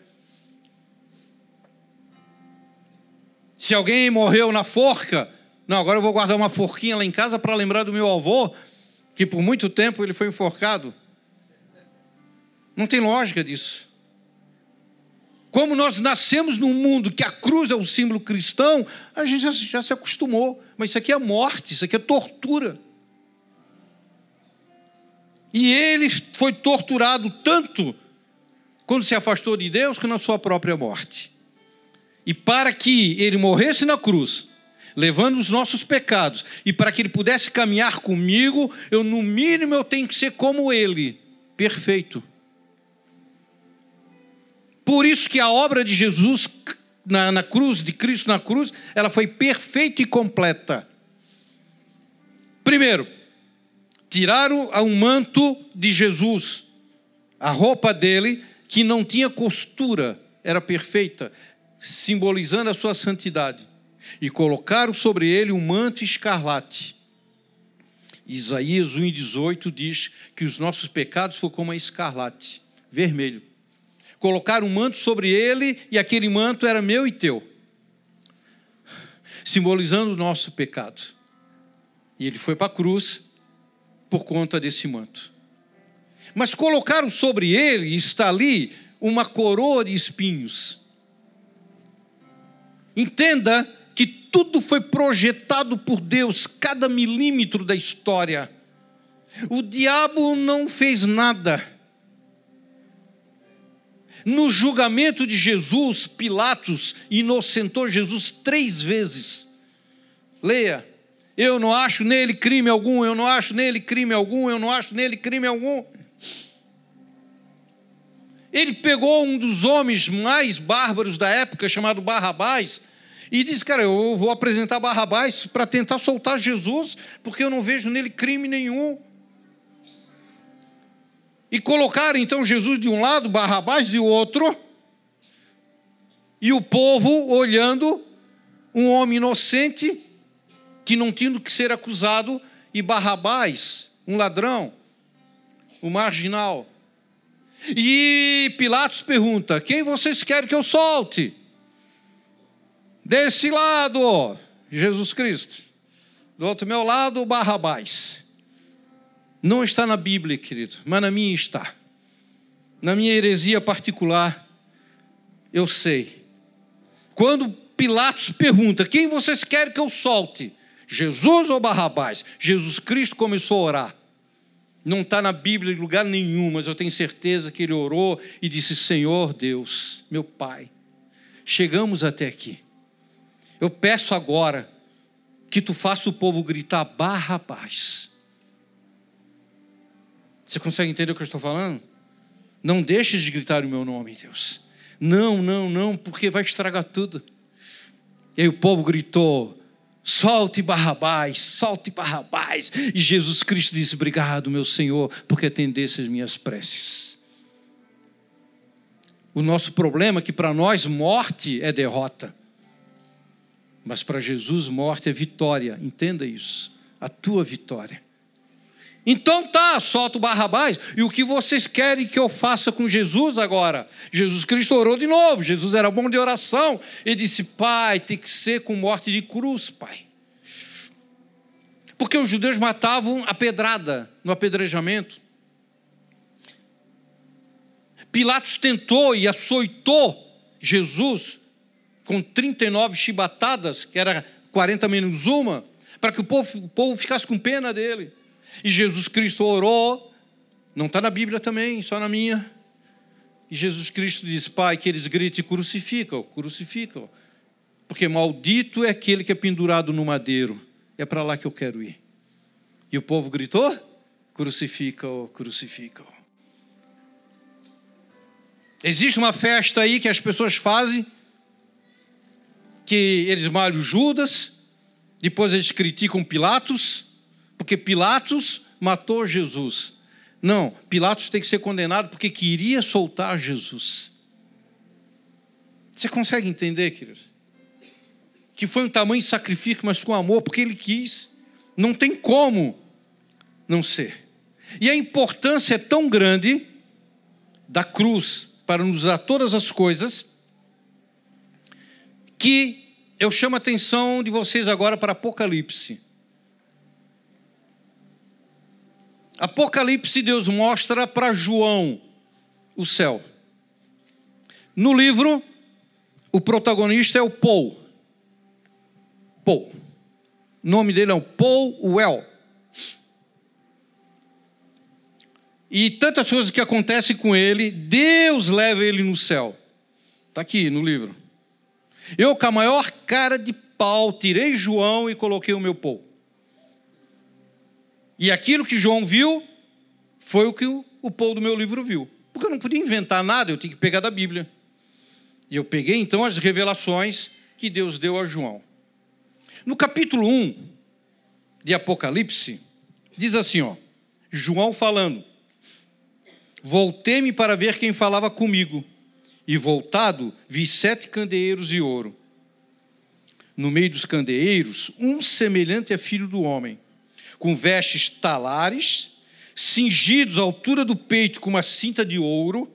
A: Se alguém morreu na forca, não, agora eu vou guardar uma forquinha lá em casa para lembrar do meu avô, que por muito tempo ele foi enforcado. Não tem lógica disso. Como nós nascemos num mundo que a cruz é um símbolo cristão, a gente já, já se acostumou. Mas isso aqui é morte, isso aqui é tortura. E ele foi torturado tanto quando se afastou de Deus que na sua própria morte. E para que ele morresse na cruz, levando os nossos pecados, e para que ele pudesse caminhar comigo, eu no mínimo eu tenho que ser como ele, perfeito. Por isso que a obra de Jesus na, na cruz, de Cristo na cruz, ela foi perfeita e completa. Primeiro, tiraram um manto de Jesus, a roupa dele, que não tinha costura, era perfeita, simbolizando a sua santidade, e colocaram sobre ele um manto escarlate. Isaías 1,18 diz que os nossos pecados foram como a escarlate, vermelho colocar um manto sobre ele, e aquele manto era meu e teu, simbolizando o nosso pecado. E ele foi para a cruz por conta desse manto. Mas colocaram sobre ele, está ali, uma coroa de espinhos. Entenda que tudo foi projetado por Deus, cada milímetro da história. O diabo não fez nada no julgamento de Jesus, Pilatos inocentou Jesus três vezes. Leia. Eu não acho nele crime algum, eu não acho nele crime algum, eu não acho nele crime algum. Ele pegou um dos homens mais bárbaros da época, chamado Barrabás, e disse: Cara, eu vou apresentar Barrabás para tentar soltar Jesus, porque eu não vejo nele crime nenhum e colocaram então Jesus de um lado, Barrabás de outro, e o povo olhando um homem inocente que não tinha que ser acusado e Barrabás, um ladrão, um marginal. E Pilatos pergunta: Quem vocês querem que eu solte? Desse lado, Jesus Cristo. Do outro meu lado, Barrabás. Não está na Bíblia, querido, mas na minha está. Na minha heresia particular, eu sei. Quando Pilatos pergunta: quem vocês querem que eu solte? Jesus ou Barrabás? Jesus Cristo começou a orar. Não está na Bíblia em lugar nenhum, mas eu tenho certeza que ele orou e disse: Senhor Deus, meu Pai, chegamos até aqui. Eu peço agora que tu faça o povo gritar Barrabás. Você consegue entender o que eu estou falando? Não deixe de gritar o meu nome, Deus. Não, não, não, porque vai estragar tudo. E aí o povo gritou: solte Barrabás, solte Barrabás. E Jesus Cristo disse: Obrigado, meu Senhor, porque atendesse as minhas preces. O nosso problema é que para nós morte é derrota, mas para Jesus morte é vitória, entenda isso, a tua vitória. Então tá, solta o Barrabás. E o que vocês querem que eu faça com Jesus agora? Jesus Cristo orou de novo. Jesus era bom de oração. Ele disse: Pai, tem que ser com morte de cruz, pai. Porque os judeus matavam a pedrada, no apedrejamento. Pilatos tentou e açoitou Jesus com 39 chibatadas, que era 40 menos uma, para que o povo, o povo ficasse com pena dele. E Jesus Cristo orou, não está na Bíblia também, só na minha. E Jesus Cristo diz: Pai, que eles gritem: crucificam, crucificam. Porque maldito é aquele que é pendurado no madeiro. É para lá que eu quero ir. E o povo gritou: crucificam, crucificam. Existe uma festa aí que as pessoas fazem, que eles malham Judas, depois eles criticam Pilatos, porque Pilatos matou Jesus. Não, Pilatos tem que ser condenado porque queria soltar Jesus. Você consegue entender, queridos? Que foi um tamanho sacrifício, mas com amor, porque ele quis. Não tem como não ser. E a importância é tão grande da cruz para nos dar todas as coisas que eu chamo a atenção de vocês agora para Apocalipse. Apocalipse, Deus mostra para João o céu. No livro, o protagonista é o Paul. Paul. O nome dele é o Paul Well. E tantas coisas que acontecem com ele, Deus leva ele no céu. Está aqui no livro. Eu, com a maior cara de pau, tirei João e coloquei o meu Paul. E aquilo que João viu foi o que o, povo do meu livro viu. Porque eu não podia inventar nada, eu tinha que pegar da Bíblia. E eu peguei então as revelações que Deus deu a João. No capítulo 1 de Apocalipse, diz assim, ó, João falando: Voltei-me para ver quem falava comigo, e voltado vi sete candeeiros de ouro. No meio dos candeeiros, um semelhante a é filho do homem, com vestes talares, cingidos à altura do peito com uma cinta de ouro.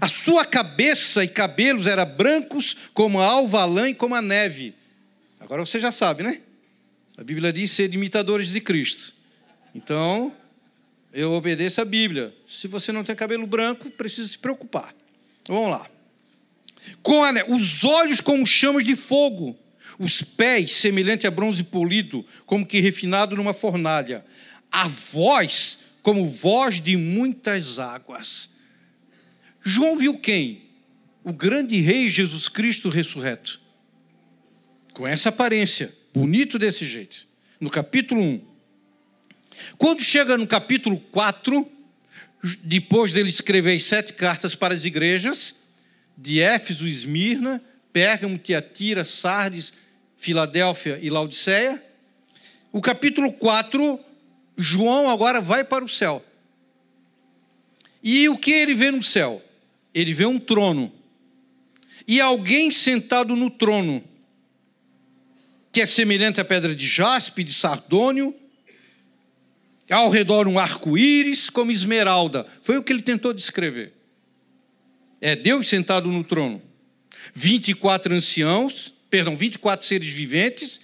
A: A sua cabeça e cabelos eram brancos como a alva e como a neve. Agora você já sabe, né? A Bíblia diz ser imitadores de Cristo. Então, eu obedeço à Bíblia. Se você não tem cabelo branco, precisa se preocupar. Vamos lá. Com a, os olhos como chamas de fogo os pés semelhante a bronze polido, como que refinado numa fornalha, a voz como voz de muitas águas. João viu quem? O grande rei Jesus Cristo ressurreto. Com essa aparência, bonito desse jeito. No capítulo 1. Quando chega no capítulo 4, depois dele escrever sete cartas para as igrejas, de Éfeso, Esmirna, Pérgamo, Teatira, Sardes, Filadélfia e Laodiceia. O capítulo 4, João agora vai para o céu. E o que ele vê no céu? Ele vê um trono. E alguém sentado no trono, que é semelhante à pedra de jaspe, de sardônio, ao redor um arco-íris como esmeralda. Foi o que ele tentou descrever. É Deus sentado no trono. 24 anciãos, perdão, 24 seres viventes,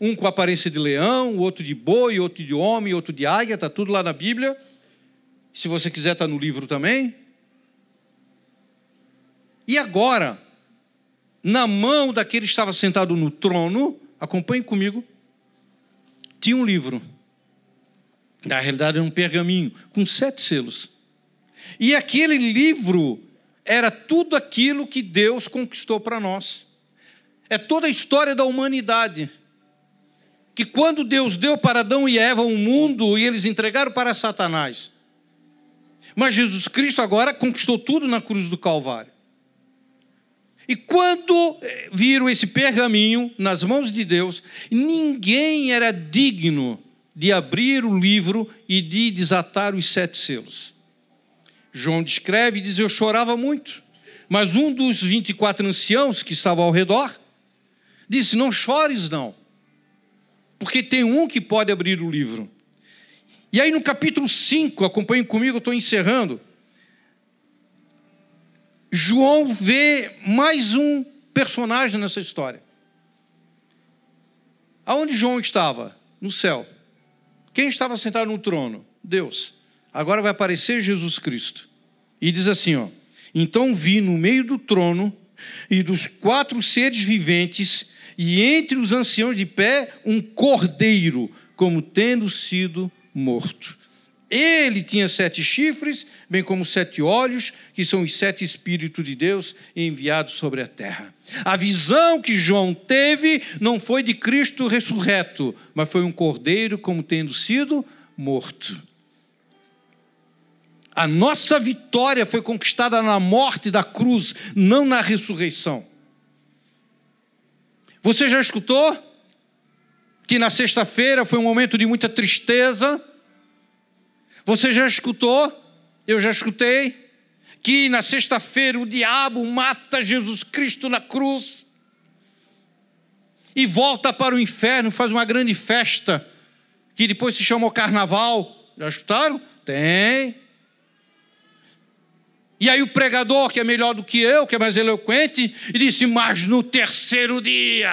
A: um com aparência de leão, outro de boi, outro de homem, outro de águia, está tudo lá na Bíblia. Se você quiser, está no livro também. E agora, na mão daquele que estava sentado no trono, acompanhe comigo, tinha um livro. Na realidade, era um pergaminho com sete selos. E aquele livro era tudo aquilo que Deus conquistou para nós é toda a história da humanidade. Que quando Deus deu para Adão e Eva um mundo e eles entregaram para Satanás. Mas Jesus Cristo agora conquistou tudo na cruz do Calvário. E quando eh, viram esse pergaminho nas mãos de Deus, ninguém era digno de abrir o livro e de desatar os sete selos. João descreve e diz: Eu chorava muito, mas um dos 24 anciãos que estava ao redor disse: Não chores, não, porque tem um que pode abrir o livro. E aí no capítulo 5, acompanhem comigo, eu estou encerrando. João vê mais um personagem nessa história. Aonde João estava? No céu. Quem estava sentado no trono? Deus. Agora vai aparecer Jesus Cristo. E diz assim, ó: Então vi no meio do trono e dos quatro seres viventes e entre os anciãos de pé um cordeiro, como tendo sido morto. Ele tinha sete chifres, bem como sete olhos, que são os sete Espíritos de Deus enviados sobre a terra. A visão que João teve não foi de Cristo ressurreto, mas foi um cordeiro como tendo sido morto. A nossa vitória foi conquistada na morte da cruz, não na ressurreição. Você já escutou que na sexta-feira foi um momento de muita tristeza? Você já escutou? Eu já escutei que na sexta-feira o diabo mata Jesus Cristo na cruz e volta para o inferno, faz uma grande festa que depois se chamou carnaval. Já escutaram? Tem. E aí o pregador, que é melhor do que eu, que é mais eloquente, e disse: Mas no terceiro dia.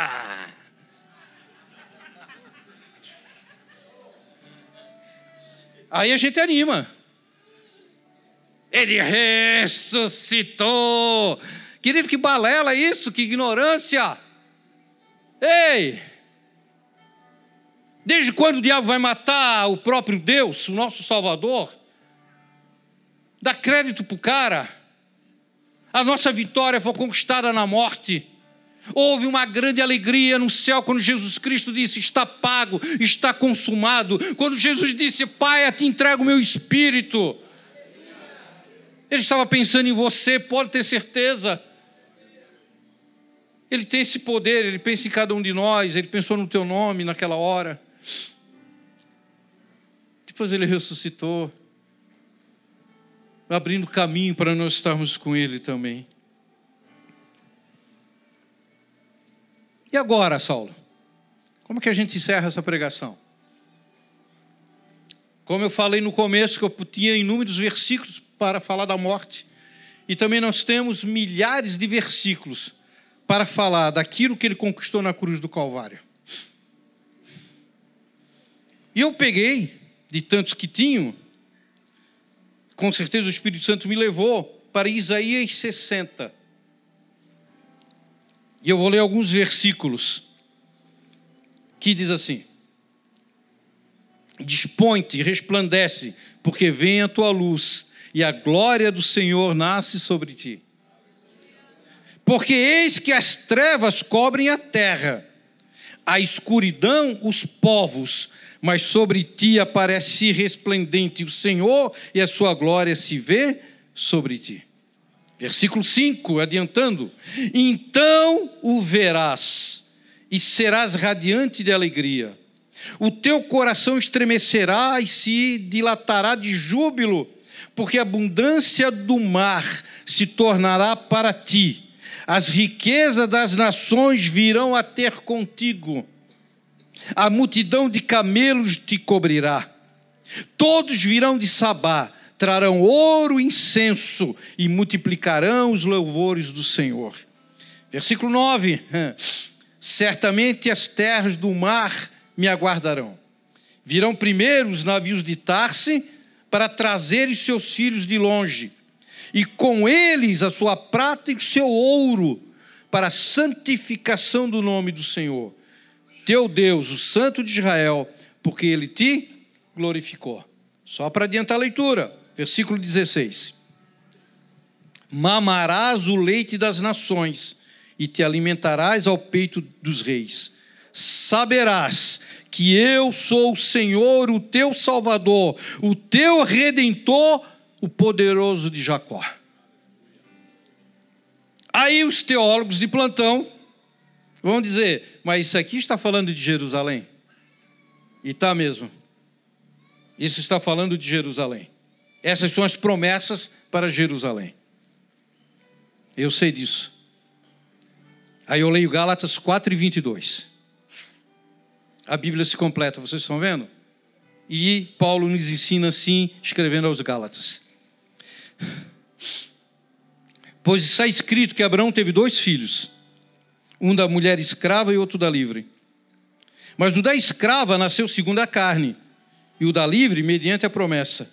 A: Aí a gente anima. Ele ressuscitou. Querido, que balela isso, que ignorância. Ei! Desde quando o diabo vai matar o próprio Deus, o nosso Salvador? Dá crédito para o cara. A nossa vitória foi conquistada na morte. Houve uma grande alegria no céu quando Jesus Cristo disse: Está pago, está consumado. Quando Jesus disse: Pai, te entrego o meu espírito. Ele estava pensando em você, pode ter certeza. Ele tem esse poder, ele pensa em cada um de nós, ele pensou no teu nome naquela hora. Depois ele ressuscitou abrindo caminho para nós estarmos com Ele também. E agora, Saulo? Como que a gente encerra essa pregação? Como eu falei no começo, que eu tinha inúmeros versículos para falar da morte, e também nós temos milhares de versículos para falar daquilo que ele conquistou na cruz do Calvário. E eu peguei, de tantos que tinham, com certeza o Espírito Santo me levou para Isaías 60. E eu vou ler alguns versículos que diz assim: Dispõe-te, resplandece, porque vem a tua luz e a glória do Senhor nasce sobre ti. Porque eis que as trevas cobrem a terra, a escuridão os povos, mas sobre ti aparece resplendente o Senhor e a sua glória se vê sobre ti. Versículo 5, adiantando: Então o verás e serás radiante de alegria. O teu coração estremecerá e se dilatará de júbilo, porque a abundância do mar se tornará para ti. As riquezas das nações virão a ter contigo a multidão de camelos te cobrirá. Todos virão de Sabá, trarão ouro, incenso e multiplicarão os louvores do Senhor. Versículo 9: Certamente as terras do mar me aguardarão. Virão primeiro os navios de Tarse para trazer os seus filhos de longe, e com eles a sua prata e o seu ouro, para a santificação do nome do Senhor teu Deus, o Santo de Israel, porque ele te glorificou. Só para adiantar a leitura, versículo 16: Mamarás o leite das nações e te alimentarás ao peito dos reis. Saberás que eu sou o Senhor, o teu Salvador, o teu Redentor, o poderoso de Jacó. Aí os teólogos de plantão Vão dizer, mas isso aqui está falando de Jerusalém. E está mesmo. Isso está falando de Jerusalém. Essas são as promessas para Jerusalém. Eu sei disso. Aí eu leio Gálatas 4 e 22. A Bíblia se completa, vocês estão vendo? E Paulo nos ensina assim, escrevendo aos Gálatas. Pois está escrito que Abraão teve dois filhos um da mulher escrava e outro da livre. Mas o da escrava nasceu segundo a carne, e o da livre mediante a promessa.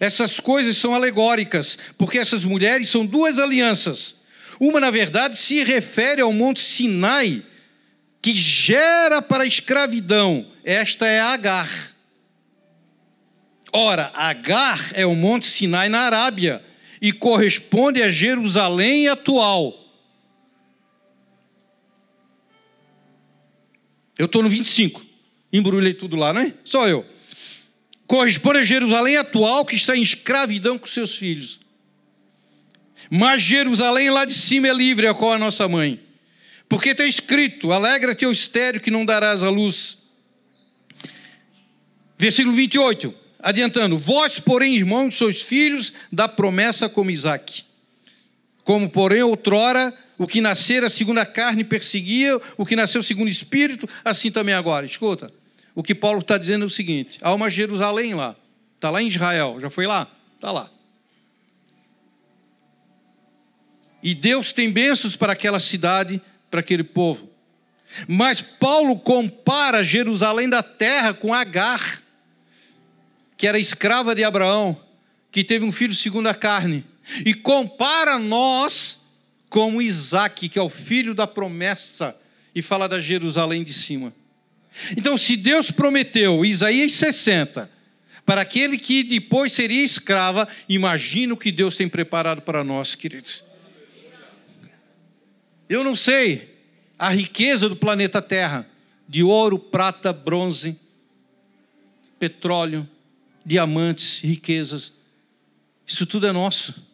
A: Essas coisas são alegóricas, porque essas mulheres são duas alianças. Uma, na verdade, se refere ao Monte Sinai, que gera para a escravidão. Esta é Agar. Ora, Agar é o Monte Sinai na Arábia e corresponde a Jerusalém atual. Eu estou no 25. Embrulhei tudo lá, não é? Só eu. Corresponde a Jerusalém atual que está em escravidão com seus filhos. Mas Jerusalém lá de cima é livre, a qual a nossa mãe. Porque está escrito: Alegra-te, o estéreo, que não darás a luz. Versículo 28, adiantando: Vós, porém, irmãos, sois filhos da promessa como Isaac. Como, porém, outrora o que nascera segundo a carne perseguia, o que nasceu segundo o espírito, assim também agora. Escuta, o que Paulo está dizendo é o seguinte: há uma Jerusalém lá, está lá em Israel, já foi lá? Está lá. E Deus tem bênçãos para aquela cidade, para aquele povo. Mas Paulo compara Jerusalém da terra com Agar, que era escrava de Abraão, que teve um filho segundo a carne, e compara nós como Isaac, que é o filho da promessa, e fala da Jerusalém de cima. Então, se Deus prometeu, Isaías 60, para aquele que depois seria escrava, imagina o que Deus tem preparado para nós, queridos. Eu não sei a riqueza do planeta Terra, de ouro, prata, bronze, petróleo, diamantes, riquezas. Isso tudo é nosso.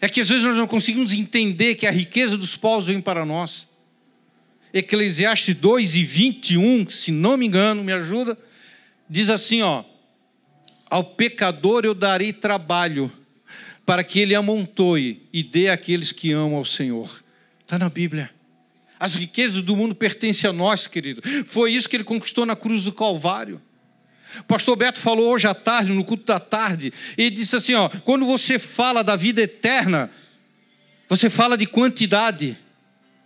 A: É que às vezes nós não conseguimos entender que a riqueza dos povos vem para nós. Eclesiastes 2 e 21, se não me engano, me ajuda, diz assim, ó: Ao pecador eu darei trabalho, para que ele amontoe e dê àqueles que amam ao Senhor. Está na Bíblia. As riquezas do mundo pertencem a nós, querido. Foi isso que ele conquistou na cruz do Calvário. Pastor Beto falou hoje à tarde, no culto da tarde, e disse assim: ó, quando você fala da vida eterna, você fala de quantidade,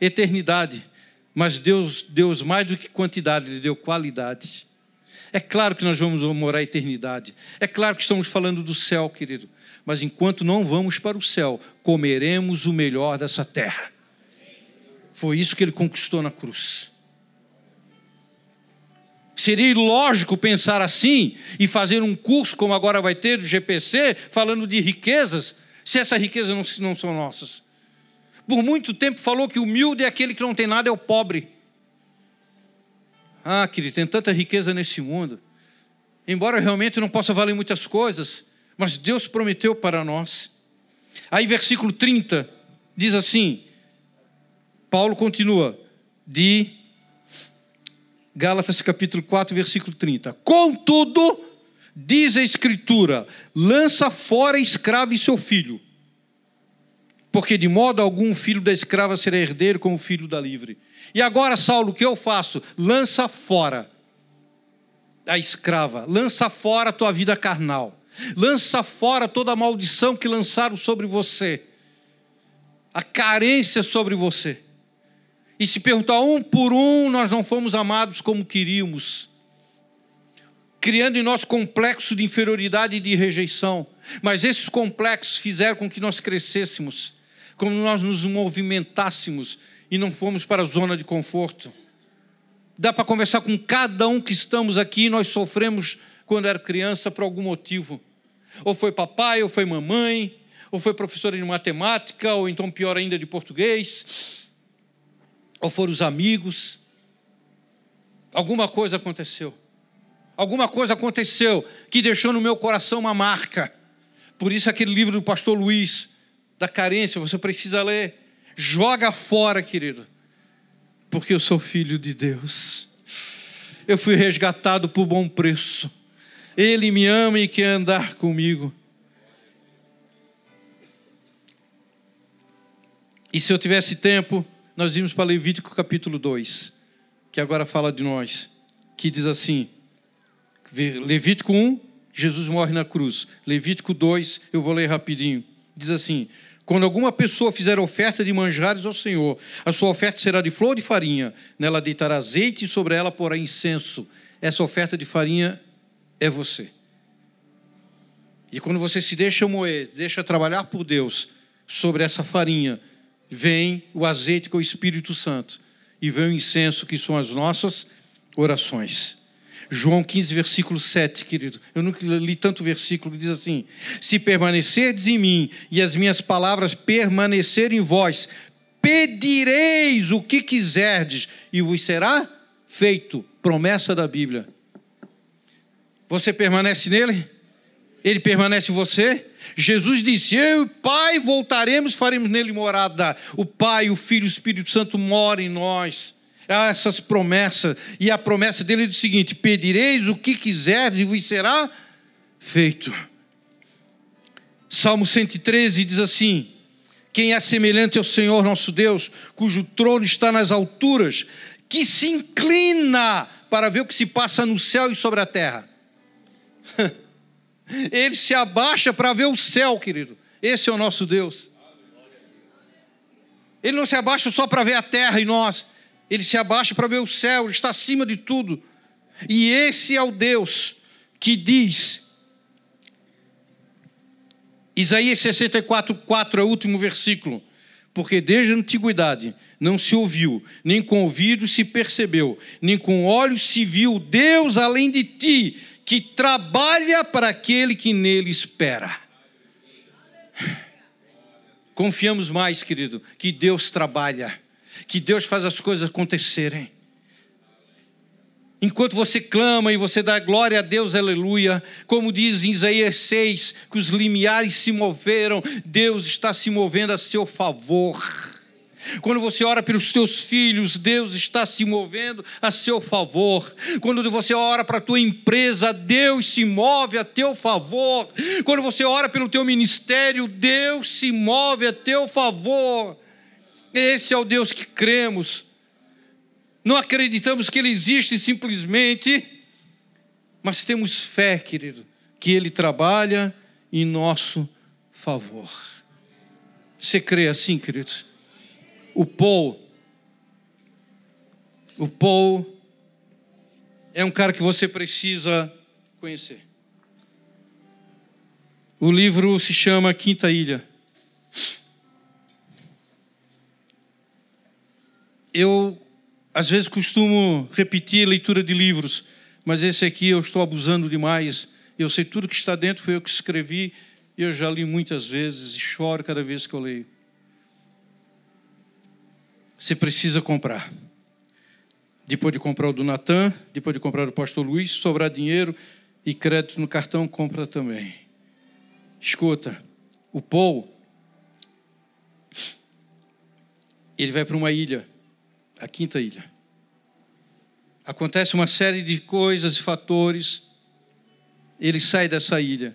A: eternidade. Mas Deus, Deus mais do que quantidade, Ele deu qualidade. É claro que nós vamos morar a eternidade. É claro que estamos falando do céu, querido. Mas enquanto não vamos para o céu, comeremos o melhor dessa terra. Foi isso que ele conquistou na cruz. Seria ilógico pensar assim e fazer um curso, como agora vai ter do GPC, falando de riquezas, se essa riqueza não, não são nossas. Por muito tempo falou que humilde é aquele que não tem nada, é o pobre. Ah, querido, tem tanta riqueza nesse mundo. Embora realmente não possa valer muitas coisas, mas Deus prometeu para nós. Aí, versículo 30 diz assim: Paulo continua, de Gálatas capítulo 4, versículo 30. Contudo, diz a Escritura: lança fora a escrava e seu filho, porque de modo algum o filho da escrava será herdeiro com o filho da livre. E agora, Saulo, o que eu faço? Lança fora a escrava, lança fora a tua vida carnal, lança fora toda a maldição que lançaram sobre você, a carência sobre você e se perguntar um por um, nós não fomos amados como queríamos, criando em nós complexo de inferioridade e de rejeição. Mas esses complexos fizeram com que nós crescêssemos, como nós nos movimentássemos e não fomos para a zona de conforto. Dá para conversar com cada um que estamos aqui, nós sofremos quando era criança por algum motivo. Ou foi papai, ou foi mamãe, ou foi professora de matemática, ou então pior ainda de português ou foram os amigos. Alguma coisa aconteceu. Alguma coisa aconteceu que deixou no meu coração uma marca. Por isso, aquele livro do pastor Luiz, da carência, você precisa ler. Joga fora, querido, porque eu sou filho de Deus. Eu fui resgatado por bom preço. Ele me ama e quer andar comigo. E se eu tivesse tempo, nós vimos para Levítico capítulo 2, que agora fala de nós, que diz assim: Levítico 1, Jesus morre na cruz. Levítico 2, eu vou ler rapidinho. Diz assim: Quando alguma pessoa fizer oferta de manjares ao Senhor, a sua oferta será de flor de farinha, nela deitará azeite e sobre ela porá incenso. Essa oferta de farinha é você. E quando você se deixa moer, deixa trabalhar por Deus sobre essa farinha, vem o azeite que é o Espírito Santo e vem o incenso que são as nossas orações. João 15, versículo 7, querido. Eu nunca li tanto versículo que diz assim: Se permanecerdes em mim e as minhas palavras permanecerem em vós, pedireis o que quiserdes e vos será feito. Promessa da Bíblia. Você permanece nele? ele permanece em você. Jesus disse: Eu e Pai voltaremos, faremos nele morada. O Pai, o Filho, o Espírito Santo moram em nós. Há essas promessas. E a promessa dele é o seguinte: Pedireis o que quiserdes e vos será feito. Salmo 113 diz assim: Quem é semelhante ao Senhor nosso Deus, cujo trono está nas alturas, que se inclina para ver o que se passa no céu e sobre a terra. Ele se abaixa para ver o céu, querido. Esse é o nosso Deus. Ele não se abaixa só para ver a terra e nós. Ele se abaixa para ver o céu, ele está acima de tudo. E esse é o Deus que diz. Isaías 64, 4 é o último versículo. Porque desde a antiguidade não se ouviu, nem com ouvido se percebeu, nem com olhos se viu Deus além de ti, que trabalha para aquele que nele espera. Confiamos mais, querido, que Deus trabalha, que Deus faz as coisas acontecerem. Enquanto você clama e você dá glória a Deus, aleluia, como diz em Isaías 6, que os limiares se moveram, Deus está se movendo a seu favor. Quando você ora pelos teus filhos, Deus está se movendo a seu favor. Quando você ora para a tua empresa, Deus se move a teu favor. Quando você ora pelo teu ministério, Deus se move a teu favor. Esse é o Deus que cremos. Não acreditamos que ele existe simplesmente, mas temos fé, querido, que ele trabalha em nosso favor. Você crê assim, queridos? o Paul. O Paul é um cara que você precisa conhecer. O livro se chama Quinta Ilha. Eu, às vezes, costumo repetir a leitura de livros, mas esse aqui eu estou abusando demais. Eu sei tudo que está dentro, foi eu que escrevi, e eu já li muitas vezes e choro cada vez que eu leio você precisa comprar. Depois de comprar o do Natan, depois de comprar o pastor Luiz, sobrar dinheiro e crédito no cartão, compra também. Escuta, o Paul, ele vai para uma ilha, a quinta ilha. Acontece uma série de coisas e fatores. Ele sai dessa ilha.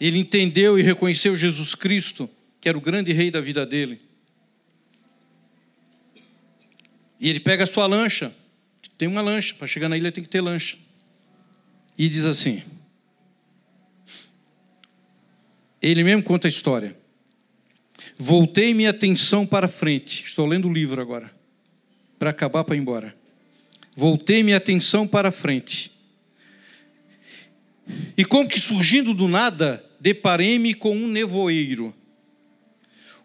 A: Ele entendeu e reconheceu Jesus Cristo, que era o grande rei da vida dele E ele pega a sua lancha, tem uma lancha, para chegar na ilha tem que ter lancha. E diz assim: Ele mesmo conta a história. Voltei minha atenção para frente. Estou lendo o livro agora. Para acabar, para ir embora. Voltei minha atenção para frente. E como que surgindo do nada, deparei-me com um nevoeiro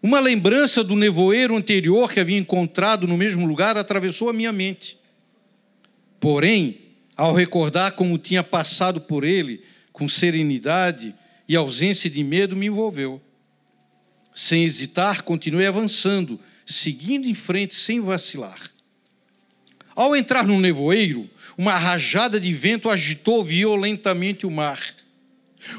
A: uma lembrança do nevoeiro anterior que havia encontrado no mesmo lugar atravessou a minha mente. Porém, ao recordar como tinha passado por ele, com serenidade e ausência de medo, me envolveu. Sem hesitar, continuei avançando, seguindo em frente sem vacilar. Ao entrar no nevoeiro, uma rajada de vento agitou violentamente o mar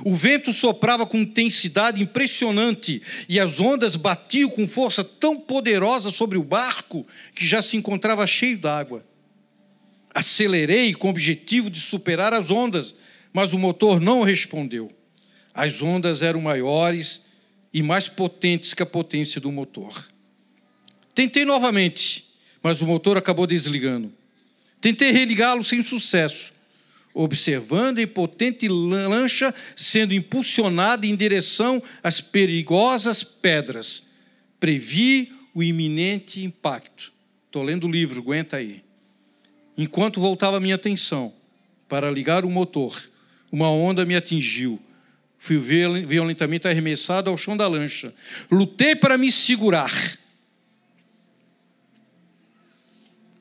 A: o vento soprava com intensidade impressionante e as ondas batiam com força tão poderosa sobre o barco que já se encontrava cheio d'água. Acelerei com o objetivo de superar as ondas, mas o motor não respondeu. As ondas eram maiores e mais potentes que a potência do motor. Tentei novamente, mas o motor acabou desligando. Tentei religá-lo sem sucesso observando a impotente lancha sendo impulsionada em direção às perigosas pedras. Previ o iminente impacto. Estou lendo o livro, aguenta aí. Enquanto voltava minha atenção para ligar o motor, uma onda me atingiu. Fui violentamente arremessado ao chão da lancha. Lutei para me segurar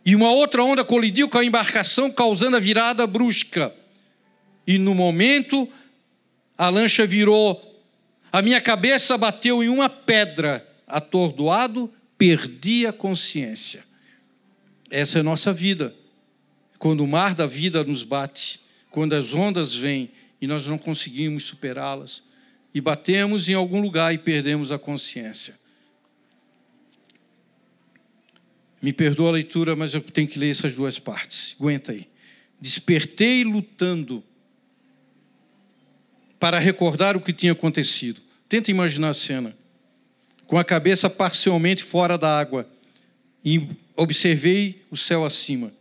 A: E uma outra onda colidiu com a embarcação, causando a virada brusca. E no momento, a lancha virou. A minha cabeça bateu em uma pedra. Atordoado, perdi a consciência. Essa é a nossa vida. Quando o mar da vida nos bate, quando as ondas vêm e nós não conseguimos superá-las, e batemos em algum lugar e perdemos a consciência. Me perdoa a leitura, mas eu tenho que ler essas duas partes. Aguenta aí. Despertei lutando para recordar o que tinha acontecido. Tenta imaginar a cena. Com a cabeça parcialmente fora da água, e observei o céu acima.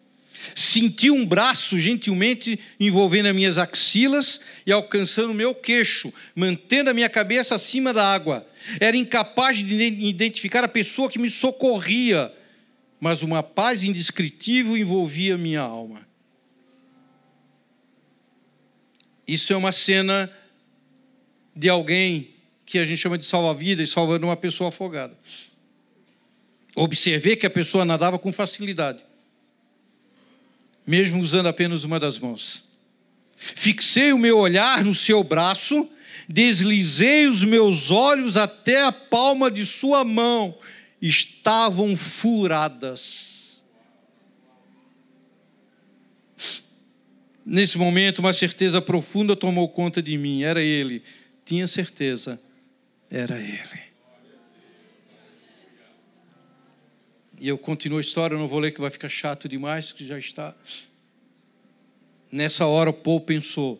A: Senti um braço gentilmente envolvendo as minhas axilas e alcançando o meu queixo, mantendo a minha cabeça acima da água. Era incapaz de identificar a pessoa que me socorria mas uma paz indescritível envolvia minha alma. Isso é uma cena de alguém que a gente chama de salva-vidas, salvando uma pessoa afogada. Observei que a pessoa nadava com facilidade, mesmo usando apenas uma das mãos. Fixei o meu olhar no seu braço, deslizei os meus olhos até a palma de sua mão, estavam furadas. Nesse momento, uma certeza profunda tomou conta de mim. Era ele. Tinha certeza. Era ele. E eu continuo a história, não vou ler que vai ficar chato demais, que já está. Nessa hora, Paul pensou: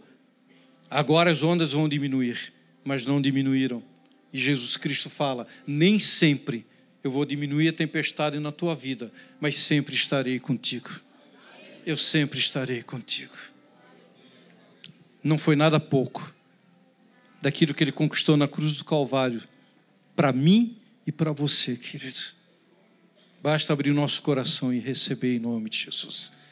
A: agora as ondas vão diminuir, mas não diminuíram. E Jesus Cristo fala: nem sempre eu vou diminuir a tempestade na tua vida, mas sempre estarei contigo. Eu sempre estarei contigo. Não foi nada pouco daquilo que ele conquistou na cruz do Calvário, para mim e para você, querido. Basta abrir o nosso coração e receber em nome de Jesus.